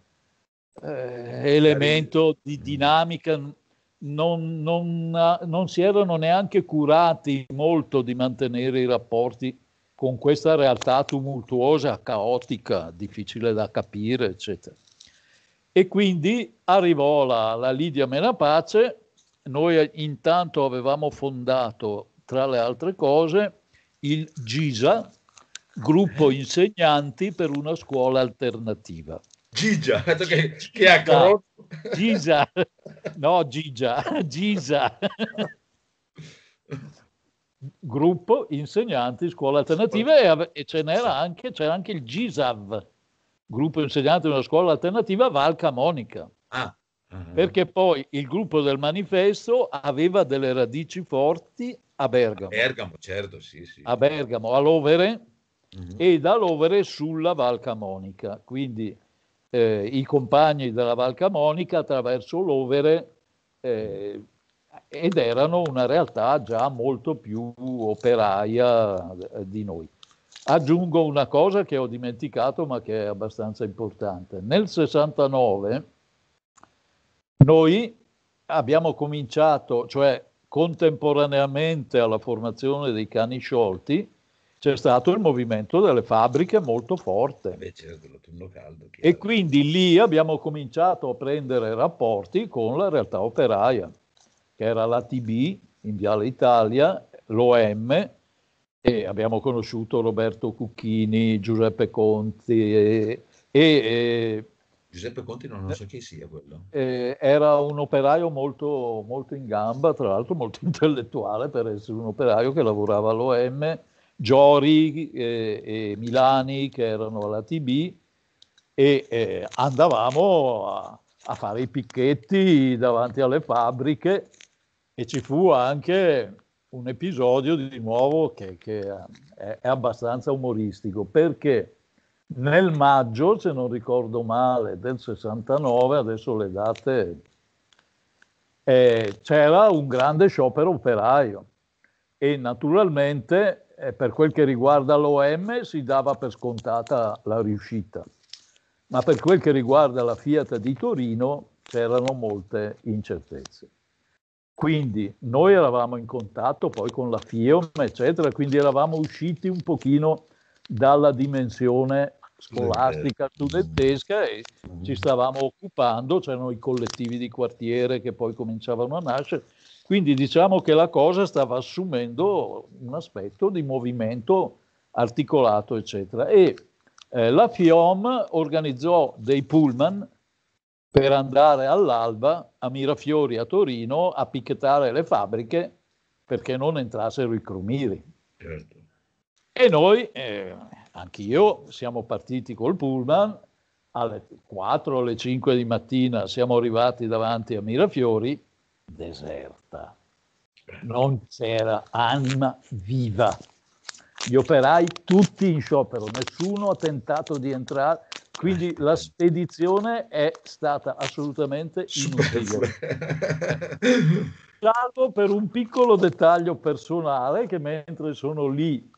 eh, elemento di mm. dinamica, non, non, non, si erano neanche curati molto di mantenere i rapporti con questa realtà tumultuosa, caotica, difficile da capire, eccetera. E quindi arrivò la, la Lidia Menapace, noi eh, intanto avevamo fondato, tra le altre cose, il GISA, gruppo insegnanti per una scuola alternativa. Gigia, che, che acronimo. Gigia, no Gigia, Gigia. gruppo insegnanti scuola alternativa e, ce n'era anche, c'era anche il GISAV, gruppo insegnanti di una scuola alternativa Val Camonica. Ah. Uh-huh. Perché poi il gruppo del manifesto aveva delle radici forti a Bergamo. A Bergamo, certo, sì, sì. A Bergamo, a Lovere, e da Lovere sulla Val Camonica. Quindi eh, i compagni della Val Camonica attraverso Lovere eh, ed erano una realtà già molto più operaia eh, di noi. Aggiungo una cosa che ho dimenticato ma che è abbastanza importante. Nel 69 noi abbiamo cominciato, cioè contemporaneamente alla formazione dei cani sciolti, c'è stato il movimento delle fabbriche molto forte. Beh, caldo, e quindi lì abbiamo cominciato a prendere rapporti con la realtà operaia, che era la TB in Viale Italia, l'OM, e abbiamo conosciuto Roberto Cucchini, Giuseppe Conti e... e, e Giuseppe Conti non, non so chi sia quello. Eh, era un operaio molto, molto in gamba, tra l'altro molto intellettuale per essere un operaio che lavorava all'OM Giori e, eh, e Milani che erano alla TB e eh, andavamo a, a, fare i picchetti davanti alle fabbriche e ci fu anche un episodio di nuovo che, che è, è abbastanza umoristico perché nel maggio, se non ricordo male, del 69, adesso le date, eh, c'era un grande sciopero operaio e naturalmente eh, per quel che riguarda l'OM si dava per scontata la riuscita, ma per quel che riguarda la Fiat di Torino c'erano molte incertezze. Quindi noi eravamo in contatto poi con la FIOM, eccetera, quindi eravamo usciti un pochino dalla dimensione scolastica studentesca e ci mm. stavamo occupando, c'erano i collettivi di quartiere che poi cominciavano a nascere, quindi diciamo che la cosa stava assumendo un aspetto di movimento articolato, eccetera. E eh, la FIOM organizzò dei pullman per andare all'alba a Mirafiori a Torino a picchettare le fabbriche perché non entrassero i crumiri. Certo. E noi, eh, anch'io, siamo partiti col pullman alle 4 alle 5 di mattina, siamo arrivati davanti a Mirafiori deserta. Non c'era anima viva. Gli operai tutti in sciopero, nessuno ha tentato di entrare, quindi la spedizione è stata assolutamente inutile. Salvo per un piccolo dettaglio personale che mentre sono lì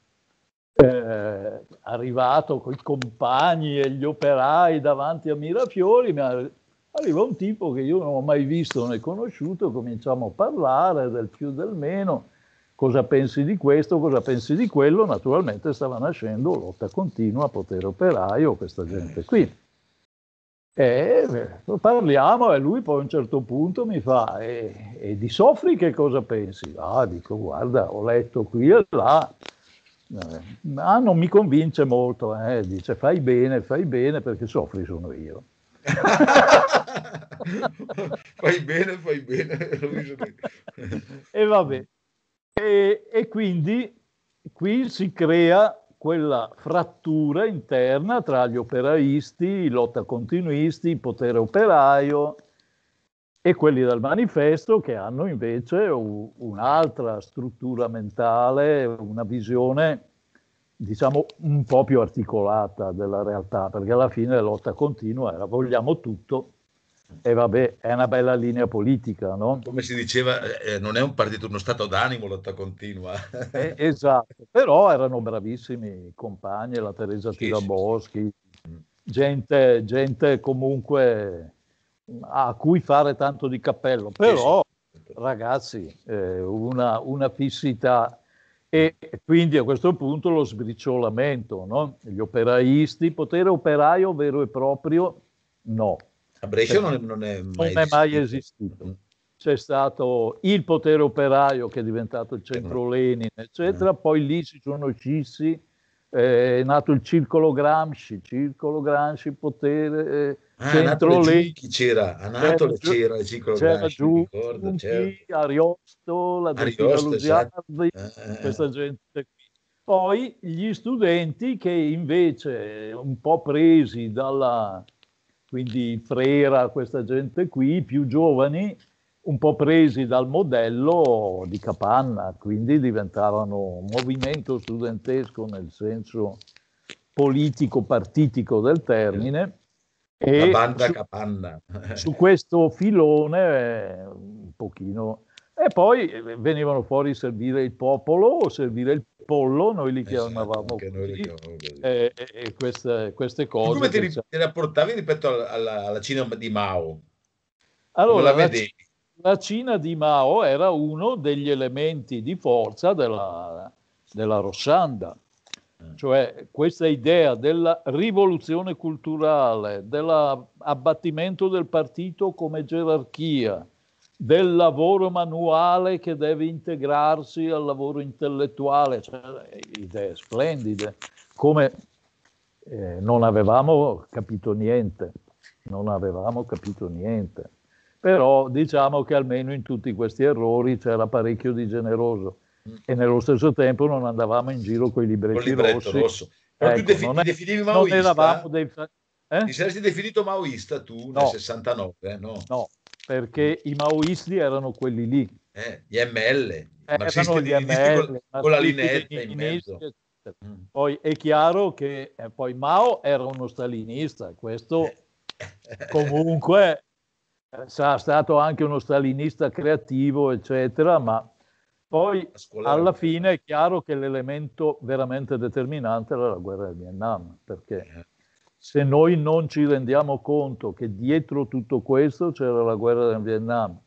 eh, arrivato con i compagni e gli operai davanti a Mirafiori, mi ha Arriva un tipo che io non ho mai visto né conosciuto, cominciamo a parlare del più del meno, cosa pensi di questo, cosa pensi di quello, naturalmente stava nascendo lotta continua, potere operaio, questa gente qui. E eh, parliamo e lui poi a un certo punto mi fa, e, e di Soffri che cosa pensi? Ah, dico, guarda, ho letto qui e là, eh, ma ah, non mi convince molto, eh. dice fai bene, fai bene perché soffri sono io. fai bene, fai bene. e vabbè. E, e quindi qui si crea quella frattura interna tra gli operaisti, i lotta continuisti, il potere operaio e quelli del manifesto che hanno invece un'altra struttura mentale, una visione diciamo un po' più articolata della realtà, perché alla fine la lotta continua era vogliamo tutto e vabbè, è una bella linea politica, no? Come si diceva, eh, non è un partito, uno stato d'animo lotta continua. eh, esatto, però erano bravissimi i compagni, la Teresa sì, Tiraboschi, sì, sì. Mm. Gente, gente, comunque a cui fare tanto di cappello, però ragazzi, eh, una, una fissità e quindi a questo punto lo sbriciolamento, no? gli operaisti, potere operaio vero e proprio, no. A Brescia non, non, è, mai non è, mai esistito. C'è stato il potere operaio che è diventato il centro Lenin, eccetera, mm. poi lì si sono scissi, eh, è nato il circolo Gramsci, circolo Gramsci, potere... Eh, Ah, Anatole chi c'era? Anatole c'era, il ciclo c'era Gashi, giù, ricordo, c'era. Ariosto, la Ariosto, esatto. eh. questa gente qui. Poi gli studenti che invece un po' presi dalla, quindi Frera, questa gente qui, più giovani, un po' presi dal modello di Capanna, quindi diventarono movimento studentesco nel senso politico-partitico del termine e la banda su, capanna. su questo filone un pochino. E poi eh, venivano fuori servire il popolo o servire il pollo, noi li esatto, chiamavamo esatto, noi li così. E, e, e queste, queste, cose. E come ti, ti, rapportavi rispetto alla, alla, Cina di Mao? Allora, la, la, la, Cina di Mao era uno degli elementi di forza della, della Rossanda eh. Cioè questa idea della rivoluzione culturale, dell'abbattimento del partito come gerarchia, del lavoro manuale che deve integrarsi al lavoro intellettuale, cioè, idee splendide, come eh, non avevamo capito niente, non avevamo capito niente. Però diciamo che almeno in tutti questi errori c'era parecchio di generoso e nello stesso tempo non andavamo in giro con i libretti con rossi. Rosso. Però ecco, tu defi- non è, ti definivi maoista? Dei, eh? Ti saresti definito maoista tu nel no. 69? Eh? No. no, perché i maoisti erano quelli lì. Eh, gli ML, eh, erano gli ML, con, con la linetta in mezzo. Mm. Poi è chiaro che eh, poi Mao era uno stalinista, questo eh. comunque sarà stato anche uno stalinista creativo, eccetera, ma poi alla fine è chiaro che l'elemento veramente determinante era la guerra del Vietnam, perché eh. se noi non ci rendiamo conto che dietro tutto questo c'era la guerra del Vietnam,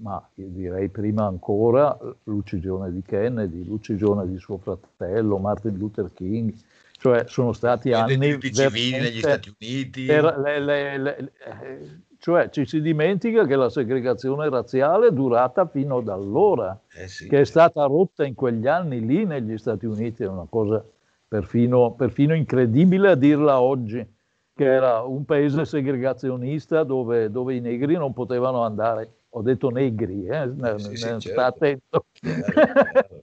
ma direi prima ancora l'uccisione di Kennedy, l'uccisione di suo fratello, Martin Luther King, cioè sono stati anni... Dei civili negli Stati Uniti. Per, le, le, le, eh, cioè ci si dimentica che la segregazione razziale è durata fino ad allora, eh sì, che è eh. stata rotta in quegli anni lì negli Stati Uniti, è una cosa perfino, perfino incredibile a dirla oggi, che era un paese segregazionista dove, dove i negri non potevano andare ho detto negri, eh? eh sì, sì, certo. sta attento, chiaro, chiaro,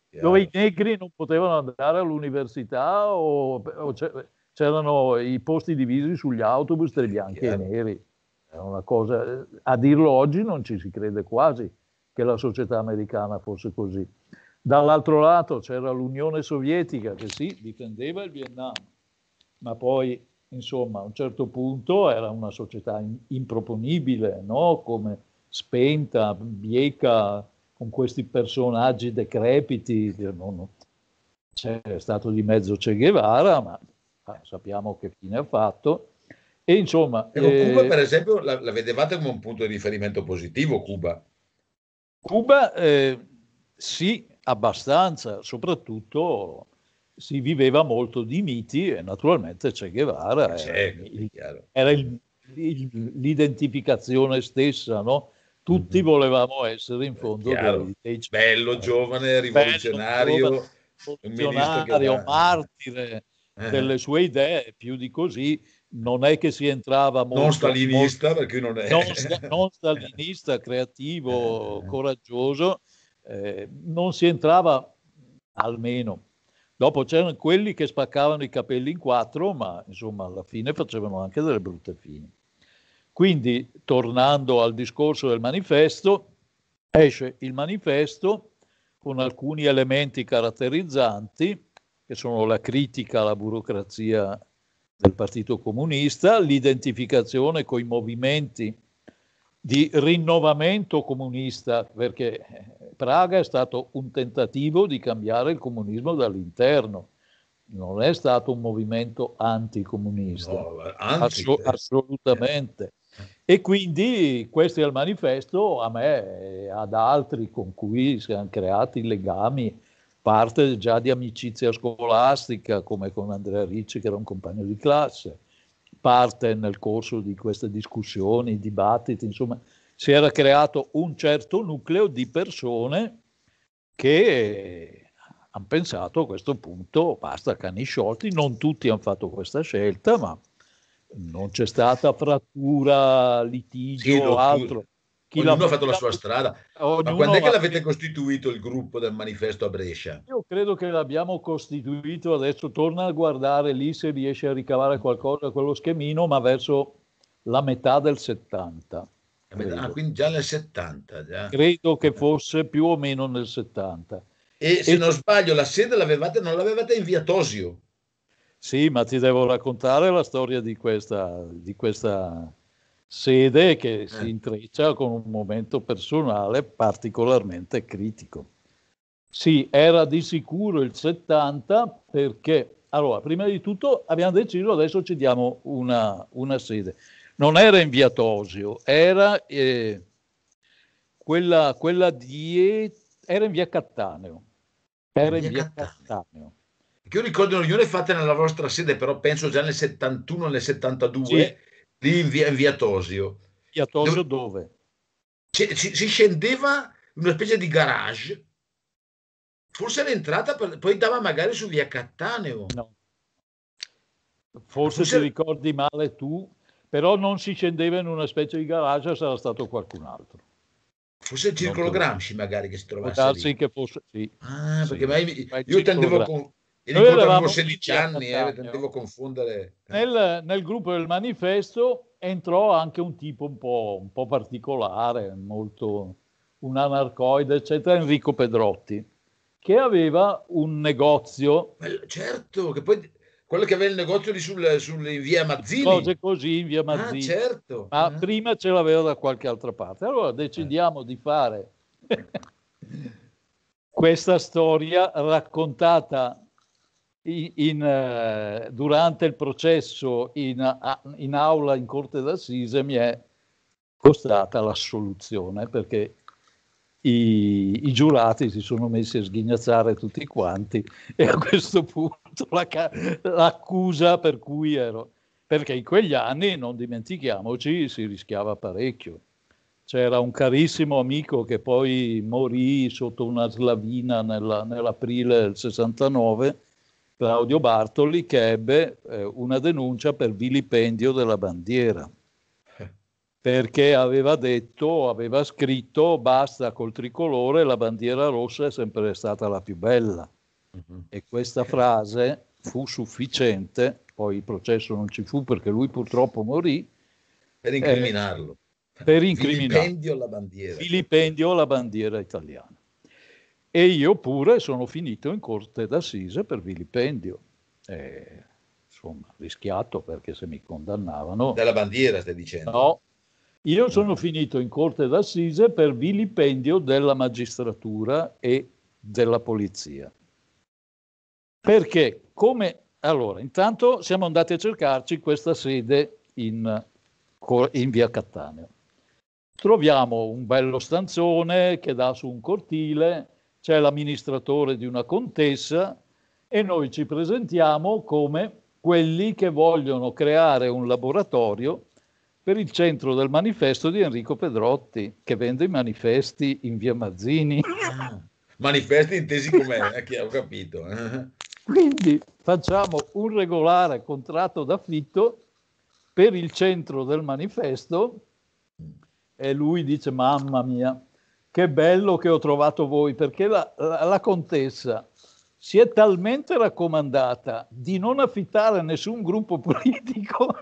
chiaro. dove i negri non potevano andare all'università o, o c'erano i posti divisi sugli autobus tra i bianchi e i neri. Cosa, a dirlo oggi non ci si crede quasi che la società americana fosse così. Dall'altro lato c'era l'Unione Sovietica che sì, difendeva il Vietnam, ma poi insomma a un certo punto era una società in, improponibile, no? come spenta, bieca, con questi personaggi decrepiti. Non, c'è stato di mezzo Che Guevara, ma ah, sappiamo che fine ha fatto e insomma... Ecco, eh, Cuba per esempio la, la, vedevate come un punto di riferimento positivo, Cuba? Cuba eh, sì, abbastanza, soprattutto si viveva molto di miti e naturalmente Che Guevara certo, era, il, il, l'identificazione stessa, no? Tutti mm-hmm. volevamo essere in fondo dei, dei, bello, giovane, rivoluzionario, bello, giovane, rivoluzionario, rivoluzionario martire eh. delle sue idee, più di così non è che si entrava molto... Non stalinista, molto, perché non è... Non, non stalinista, creativo, eh, eh, eh. coraggioso, eh, non si entrava almeno. Dopo c'erano quelli che spaccavano i capelli in quattro, ma insomma alla fine facevano anche delle brutte fine. Quindi, tornando al discorso del manifesto, esce il manifesto con alcuni elementi caratterizzanti, che sono la critica alla burocrazia del Partito Comunista, l'identificazione con i movimenti di rinnovamento comunista, perché eh, Praga è stato un tentativo di cambiare il comunismo dall'interno, non è stato un movimento anticomunista, no, eh, anti- ass- eh, assolutamente. E quindi questo è il manifesto a me e ad altri con cui si sono creati legami parte già di amicizia scolastica, come con Andrea Ricci che era un compagno di classe, parte nel corso di queste discussioni, dibattiti, insomma, si era creato un certo nucleo di persone che hanno pensato a questo punto basta cani sciolti, non tutti hanno fatto questa scelta, ma non c'è stata frattura, litigio sì, o altro. Chi ognuno ha fatto la sua strada. Ognuno Ma quando è che l'avete costituito il gruppo del manifesto a Brescia? Io credo che l'abbiamo costituito adesso. Torna a guardare lì se riesce a ricavare qualcosa quello schemino, ma verso la metà del 70. Metà, ah, quindi già nel 70. Già. Credo che fosse più o meno nel 70. E, e se non sbaglio, la sede l'avevate, non l'avevate in via Tosio? Sì, ma ti devo raccontare la storia di questa, di questa sede che eh. si intreccia con un momento personale particolarmente critico. Sì, era di sicuro il 70 perché, allora, prima di tutto abbiamo deciso, adesso ci diamo una, una sede. Non era in via Tosio, era eh, quella, quella di... era in via Cattaneo. Era in via, via Cattaneo. Cattaneo. Io ricordo non un'unione fatta nella vostra sede, però penso già nel 71, nel 72. Sì lì in via, in via Tosio. Via Tosio dove? dove? Si, scendeva in una specie di garage, forse l'entrata, per, poi dava magari su via Cattaneo. No. Forse, forse ti ricordi male tu, però non si scendeva in una specie di garage, sarà stato qualcun altro. Forse il circolo Gramsci magari che si trovasse. Può che fosse, sì. Ah, perché sì. io tendevo, con, e noi avevamo 16 anni, eh, tendevo confondere. Eh. Nel, nel, gruppo del manifesto entrò anche un tipo un po', un po particolare, molto un anarcoide, eccetera, Enrico Pedrotti, che aveva un negozio. Beh, certo, che poi quello che aveva il negozio lì sul, sul, in via Mazzini. Cose così in via ah, Mazzini. Ah, certo. Ma ah. prima ce l'aveva da qualche altra parte. Allora decidiamo eh. di fare questa storia raccontata in, eh, durante il processo in, in aula in corte d'assise mi è costata l'assoluzione perché i, i, giurati si sono messi a sghignazzare tutti quanti e a questo punto la, l'accusa per cui ero perché in quegli anni non dimentichiamoci si rischiava parecchio c'era un carissimo amico che poi morì sotto una slavina nella, nell'aprile del 69 Claudio Bartoli che ebbe eh, una denuncia per vilipendio della bandiera eh. perché aveva detto, aveva scritto basta col tricolore, la bandiera rossa è sempre stata la più bella. Uh-huh. E questa frase fu sufficiente, poi il processo non ci fu perché lui purtroppo morì. Per eh, incriminarlo. Eh, per incriminarlo. Vilipendio la bandiera. Vilipendio la bandiera italiana. E io pure sono finito in corte d'assise per vilipendio. Eh, insomma, rischiato perché se mi condannavano... Della bandiera stai dicendo? No, io sono finito in corte d'assise per vilipendio della magistratura e della polizia. Perché come... Allora, intanto siamo andati a cercarci questa sede in, in via Cattaneo. Troviamo un bello stanzone che dà su un cortile c'è l'amministratore di una contessa e noi ci presentiamo come quelli che vogliono creare un laboratorio per il centro del manifesto di Enrico Pedrotti, che vende i manifesti in via Mazzini. Ah, manifesti intesi come è, eh, ho capito. Eh. Quindi facciamo un regolare contratto d'affitto per il centro del manifesto e lui dice mamma mia, che bello che ho trovato voi, perché la, la, la contessa si è talmente raccomandata di non affittare a nessun gruppo politico.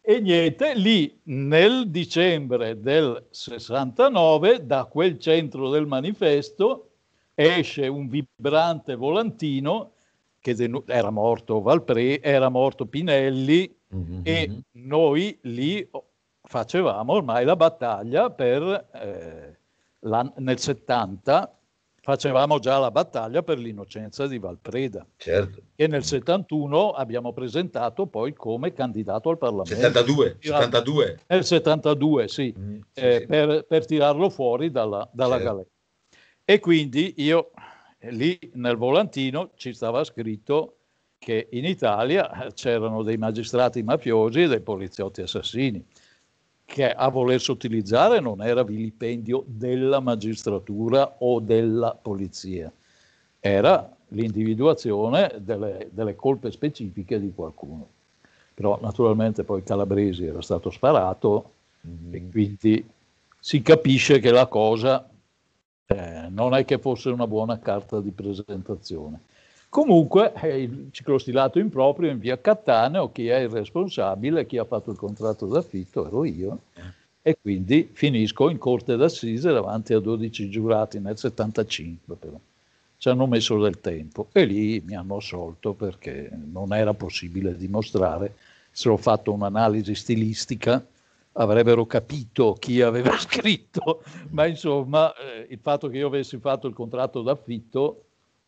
e niente, lì nel dicembre del 69, da quel centro del manifesto, esce un vibrante volantino che denu- era morto Valpré, era morto Pinelli mm-hmm. e mhm. noi lì facevamo ormai la battaglia per, eh, nel 70 facevamo già la battaglia per l'innocenza di Valpreda, certo. che nel 71 abbiamo presentato poi come candidato al Parlamento. 72, 72. Nel 72, sì, mm, sì, eh, sì. Per, per, tirarlo fuori dalla, dalla certo. galera. E quindi io eh, lì nel volantino ci stava scritto che in Italia eh, c'erano dei magistrati mafiosi e dei poliziotti assassini che a volersi utilizzare non era vilipendio della magistratura o della polizia, era l'individuazione delle, delle colpe specifiche di qualcuno. Però naturalmente poi Calabresi era stato sparato mm. e mm-hmm. quindi si capisce che la cosa eh, non è che fosse una buona carta di presentazione. Comunque è eh, il ciclostilato improprio in via Cattaneo, chi è il responsabile, chi ha fatto il contratto d'affitto ero io eh. e quindi finisco in corte d'assise davanti a 12 giurati nel 75 però. Ci hanno messo del tempo e lì mi hanno assolto perché non era possibile dimostrare. Se ho fatto un'analisi stilistica avrebbero capito chi aveva scritto, ma insomma eh, il fatto che io avessi fatto il contratto d'affitto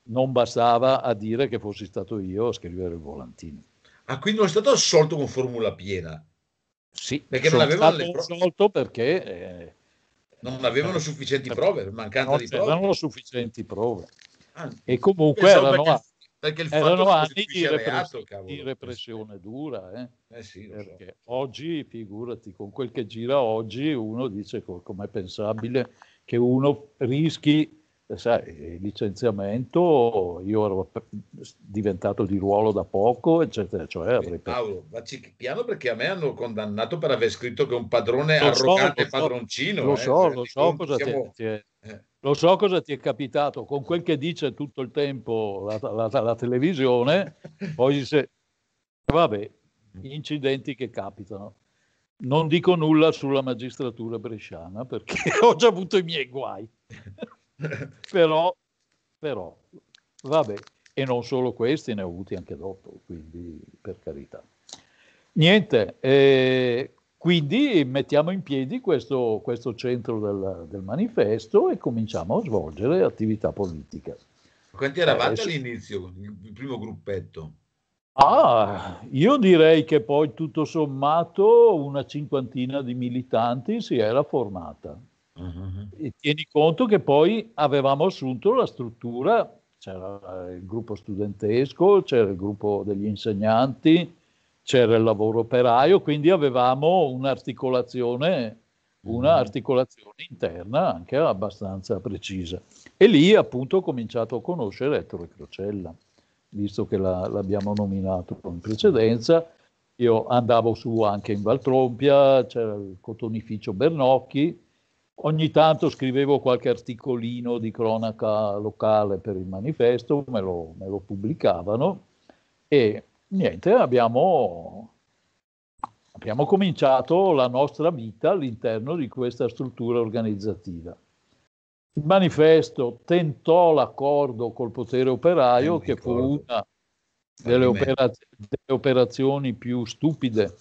non bastava a dire che fossi stato io a scrivere il volantino. Ah, quindi non è stato assolto con formula piena? Sì, perché non avevano le assolto perché... Eh, non avevano eh, sufficienti eh, prove, mancanza non di prove. Non avevano sufficienti prove. Ah, e comunque erano... Perché... perché il erano anni di, repress- reato, di eh, repressione dura. Eh? Eh sì, so. Oggi, figurati, con quel che gira oggi, uno dice com'è pensabile che uno rischi eh, sai, licenziamento, io ero diventato di ruolo da poco, eccetera. Cioè, avrei... Eh, Paolo, vaci piano perché a me hanno condannato per aver scritto che un padrone lo arrogante so, padroncino. Lo eh, so, eh, lo, so cosa siamo... ti è, ti è, lo so cosa ti è capitato, con quel che dice tutto il tempo la, la, la, la televisione, poi se... Vabbè, incidenti che capitano. Non dico nulla sulla magistratura bresciana perché ho già avuto i miei guai. però, però, vabbè, e non solo questi, ne ho avuti anche dopo, quindi per carità. Niente, eh, quindi mettiamo in piedi questo, questo centro del, del, manifesto e cominciamo a svolgere attività politica. Quanti eravate eh, all'inizio, il primo gruppetto? Ah, io direi che poi tutto sommato una cinquantina di militanti si era formata. Uh-huh. E tieni conto che poi avevamo assunto la struttura, c'era eh, il gruppo studentesco, c'era il gruppo degli insegnanti, c'era il lavoro operaio, quindi avevamo un'articolazione, un'articolazione interna anche abbastanza precisa. E lì appunto ho cominciato a conoscere Ettore Crocella, visto che la, l'abbiamo nominato in precedenza. Io andavo su anche in Valtrompia, c'era il cotonificio Bernocchi, Ogni tanto scrivevo qualche articolino di cronaca locale per il manifesto, me lo, me lo pubblicavano e niente, abbiamo, abbiamo cominciato la nostra vita all'interno di questa struttura organizzativa. Il manifesto tentò l'accordo col potere operaio, che fu una delle, operaz- delle operazioni più stupide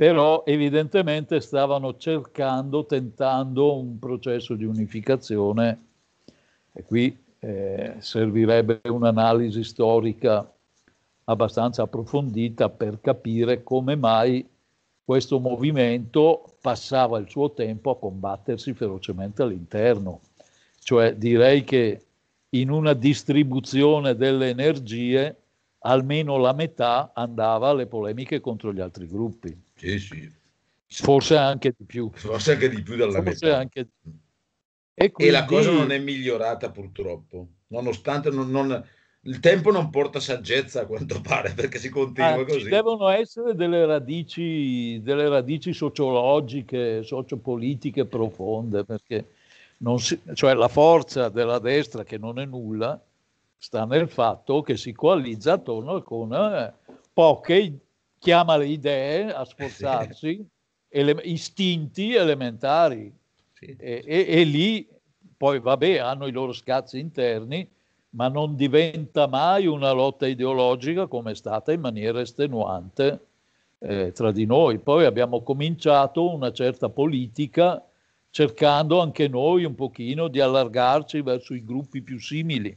però evidentemente stavano cercando, tentando un processo di unificazione e qui eh, servirebbe un'analisi storica abbastanza approfondita per capire come mai questo movimento passava il suo tempo a combattersi ferocemente all'interno. Cioè direi che in una distribuzione delle energie almeno la metà andava alle polemiche contro gli altri gruppi. Sì, sì. Forse anche di più. Forse anche di più dalla Forse metà. Anche... Mm. E, quindi... e, la cosa non è migliorata purtroppo, nonostante non, non... il tempo non porta saggezza a quanto pare, perché si continua ah, così. Ci devono essere delle radici, delle radici sociologiche, sociopolitiche profonde, perché non si... cioè, la forza della destra, che non è nulla, sta nel fatto che si coalizza attorno con eh, poche chiama le idee a sforzarsi, ele- istinti elementari. E, e, e lì poi vabbè, hanno i loro scazzi interni, ma non diventa mai una lotta ideologica come è stata in maniera estenuante eh, tra di noi. Poi abbiamo cominciato una certa politica cercando anche noi un pochino di allargarci verso i gruppi più simili.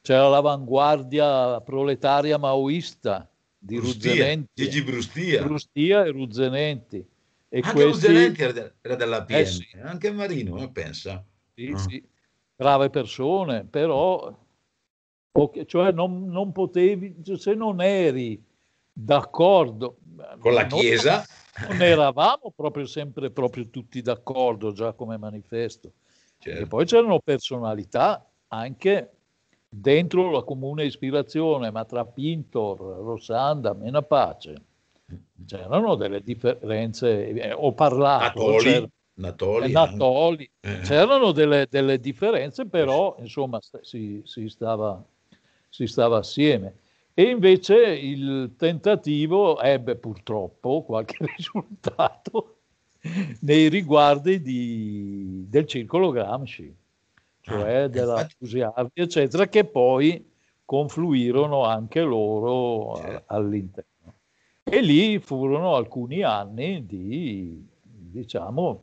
C'era l'avanguardia proletaria maoista, di Brustia, Ruzzenenti. Gigi Brustia. Brustia e Ruzzenenti. E anche questi... Ruzzenenti era, era della PM, eh sì. anche Marino, eh, pensa. Sì, ah. sì. Brave persone, però... Okay, cioè non, non potevi, cioè se non eri d'accordo eh, con la Chiesa. Non eravamo proprio sempre proprio tutti d'accordo già come manifesto. Certo. E poi c'erano personalità anche dentro la comune ispirazione, ma tra Pintor, Rossanda, Menapace, c'erano delle differenze, eh, ho parlato... Natoli, Natoli, eh, Natoli eh. c'erano delle, delle, differenze, però insomma si, si, stava, si stava assieme. E invece il tentativo ebbe purtroppo qualche risultato nei riguardi di, del circolo Gramsci cioè ah, eh, della infatti... Fusiavi, eccetera, che poi confluirono anche loro eh, certo. all'interno. E lì furono alcuni anni di, diciamo,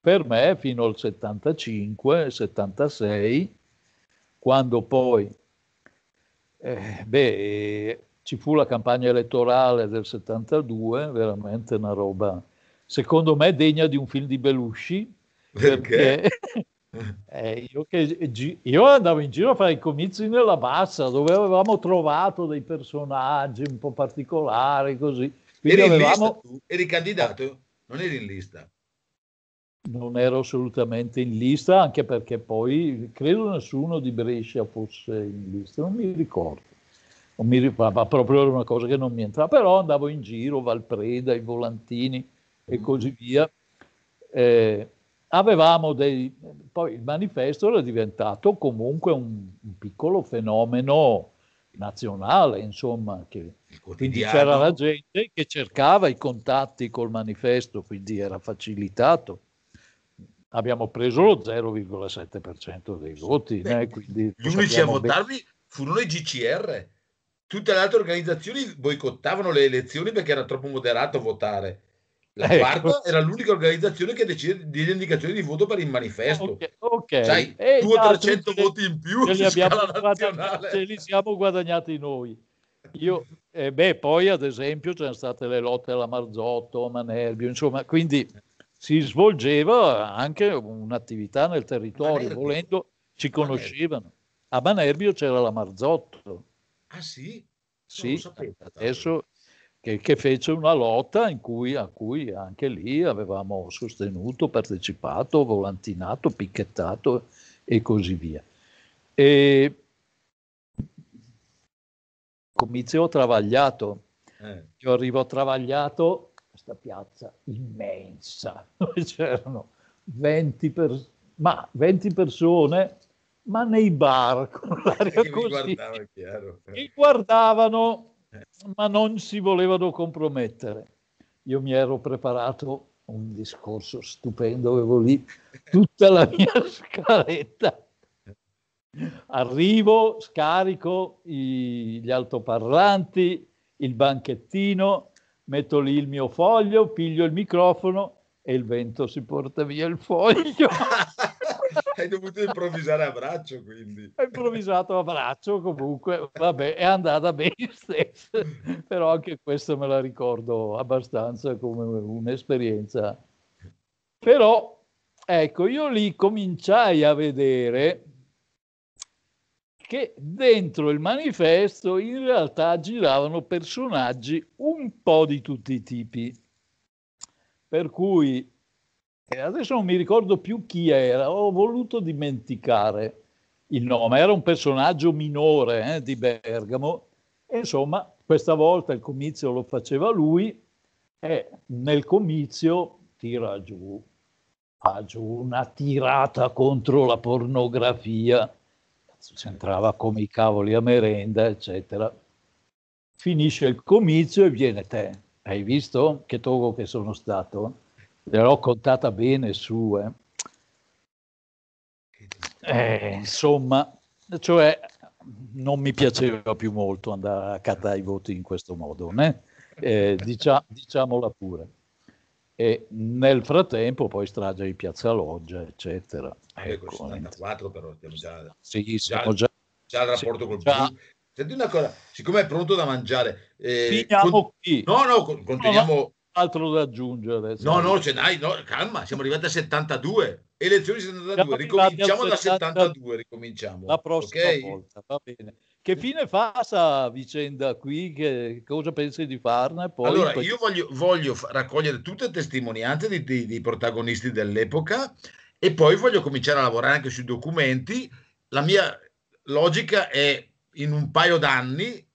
per me fino al 75-76, quando poi eh, beh, ci fu la campagna elettorale del 72, veramente una roba, secondo me, degna di un film di Belushi, perché, eh, io, che, io, andavo in giro a fare i comizi nella bassa dove avevamo trovato dei personaggi un po' particolari così. Quindi eri, avevamo... lista, eri candidato? Non eri in lista? Non ero assolutamente in lista anche perché poi credo nessuno di Brescia fosse in lista, non mi ricordo. Non mi ricordo, proprio era una cosa che non mi entrava, però andavo in giro, Valpreda, i volantini e mm. così via. Eh, avevamo dei... Poi il manifesto era diventato comunque un, un piccolo fenomeno nazionale, insomma, che c'era la gente che cercava i contatti col manifesto, quindi era facilitato. Abbiamo preso lo 0,7% dei voti. Beh, eh, né? gli unici a votarvi ben... furono i GCR. Tutte le altre organizzazioni boicottavano le elezioni perché era troppo moderato votare. La ecco. quarta era l'unica organizzazione che decide di dire indicazioni di voto per il manifesto. Ok, okay. Sai, eh, e 300 voti in più ce li, abbiamo ce li siamo guadagnati noi. Io, eh beh, poi ad esempio c'erano state le lotte alla Marzotto, Manerbio, insomma, quindi si svolgeva anche un'attività nel territorio, Manerbio. volendo ci conoscevano. A Manerbio c'era la Marzotto. Ah sì? sì, adesso che, che fece una lotta cui, a cui anche lì avevamo sostenuto, partecipato, volantinato, picchettato e così via. E... Comizio travagliato, eh. io arrivo travagliato, questa piazza immensa, dove c'erano 20, per... ma 20 persone ma nei bar con l'aria così mi guardavano, mi guardavano ma non si volevano compromettere. Io mi ero preparato un discorso stupendo, avevo lì tutta la mia scaletta. Arrivo, scarico i, gli altoparlanti, il banchettino, metto lì il mio foglio, piglio il microfono e il vento si porta via il foglio. hai dovuto improvvisare a braccio, quindi. Ho improvvisato a braccio, comunque, vabbè, è andata bene stesso, però anche questo me la ricordo abbastanza come un'esperienza. Però, ecco, io lì cominciai a vedere che dentro il manifesto in realtà giravano personaggi un po' di tutti i tipi. Per cui e adesso non mi ricordo più chi era, ho voluto dimenticare il nome, era un personaggio minore eh, di Bergamo, e insomma questa volta il comizio lo faceva lui e nel comizio tira giù, fa giù una tirata contro la pornografia, c'entrava come i cavoli a merenda, eccetera. Finisce il comizio e viene te. Hai visto che togo che sono stato? l'ho contata bene su, eh. Eh, insomma, cioè non mi piaceva più molto andare a cattare i voti in questo modo, né? eh, dicia, diciamola pure. E nel frattempo poi strage di Piazza Loggia, eccetera. Ecco, 74 però, stiamo già, sì, già, già, già il rapporto col già, Senti una cosa, siccome è pronto da mangiare, eh, con, no, no, continuiamo, no, altro da aggiungere. No, no, cioè, dai, no, calma, siamo arrivati a 72. Elezioni 72, ricominciamo da 72, ricominciamo. La prossima okay? volta, va bene. Che fine fa questa vicenda qui? Che cosa pensi di farne? Poi? Allora, io voglio, voglio, raccogliere tutte le testimonianze di, di, di protagonisti dell'epoca e poi voglio cominciare a lavorare anche sui documenti. La mia logica è in un paio d'anni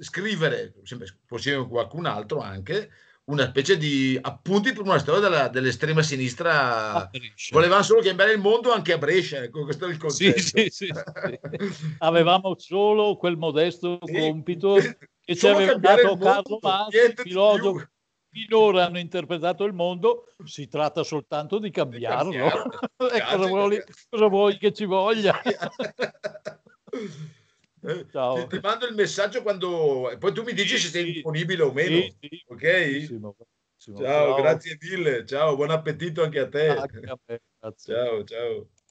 scrivere, sempre, possiamo qualcun altro anche, una specie di appunti per una storia della, dell'estrema sinistra. Volevamo solo cambiare il mondo anche a Brescia, ecco, questo è il concetto. Sì, sì, sì, Avevamo solo quel modesto compito che ci aveva dato Carlo Masi, filosofo finora hanno interpretato il mondo, si tratta soltanto di cambiarlo. Cambiare, eh, cosa vuoi, cosa vuoi che ci voglia? Eh? Ciao. Ti, ti, mando il messaggio quando... Poi tu mi dici se sei sì. disponibile o meno. Sì, sì. Ok? Benissimo, benissimo. Ciao, ciao, grazie mille. Ciao, buon appetito anche a te. Anche a ciao, ciao.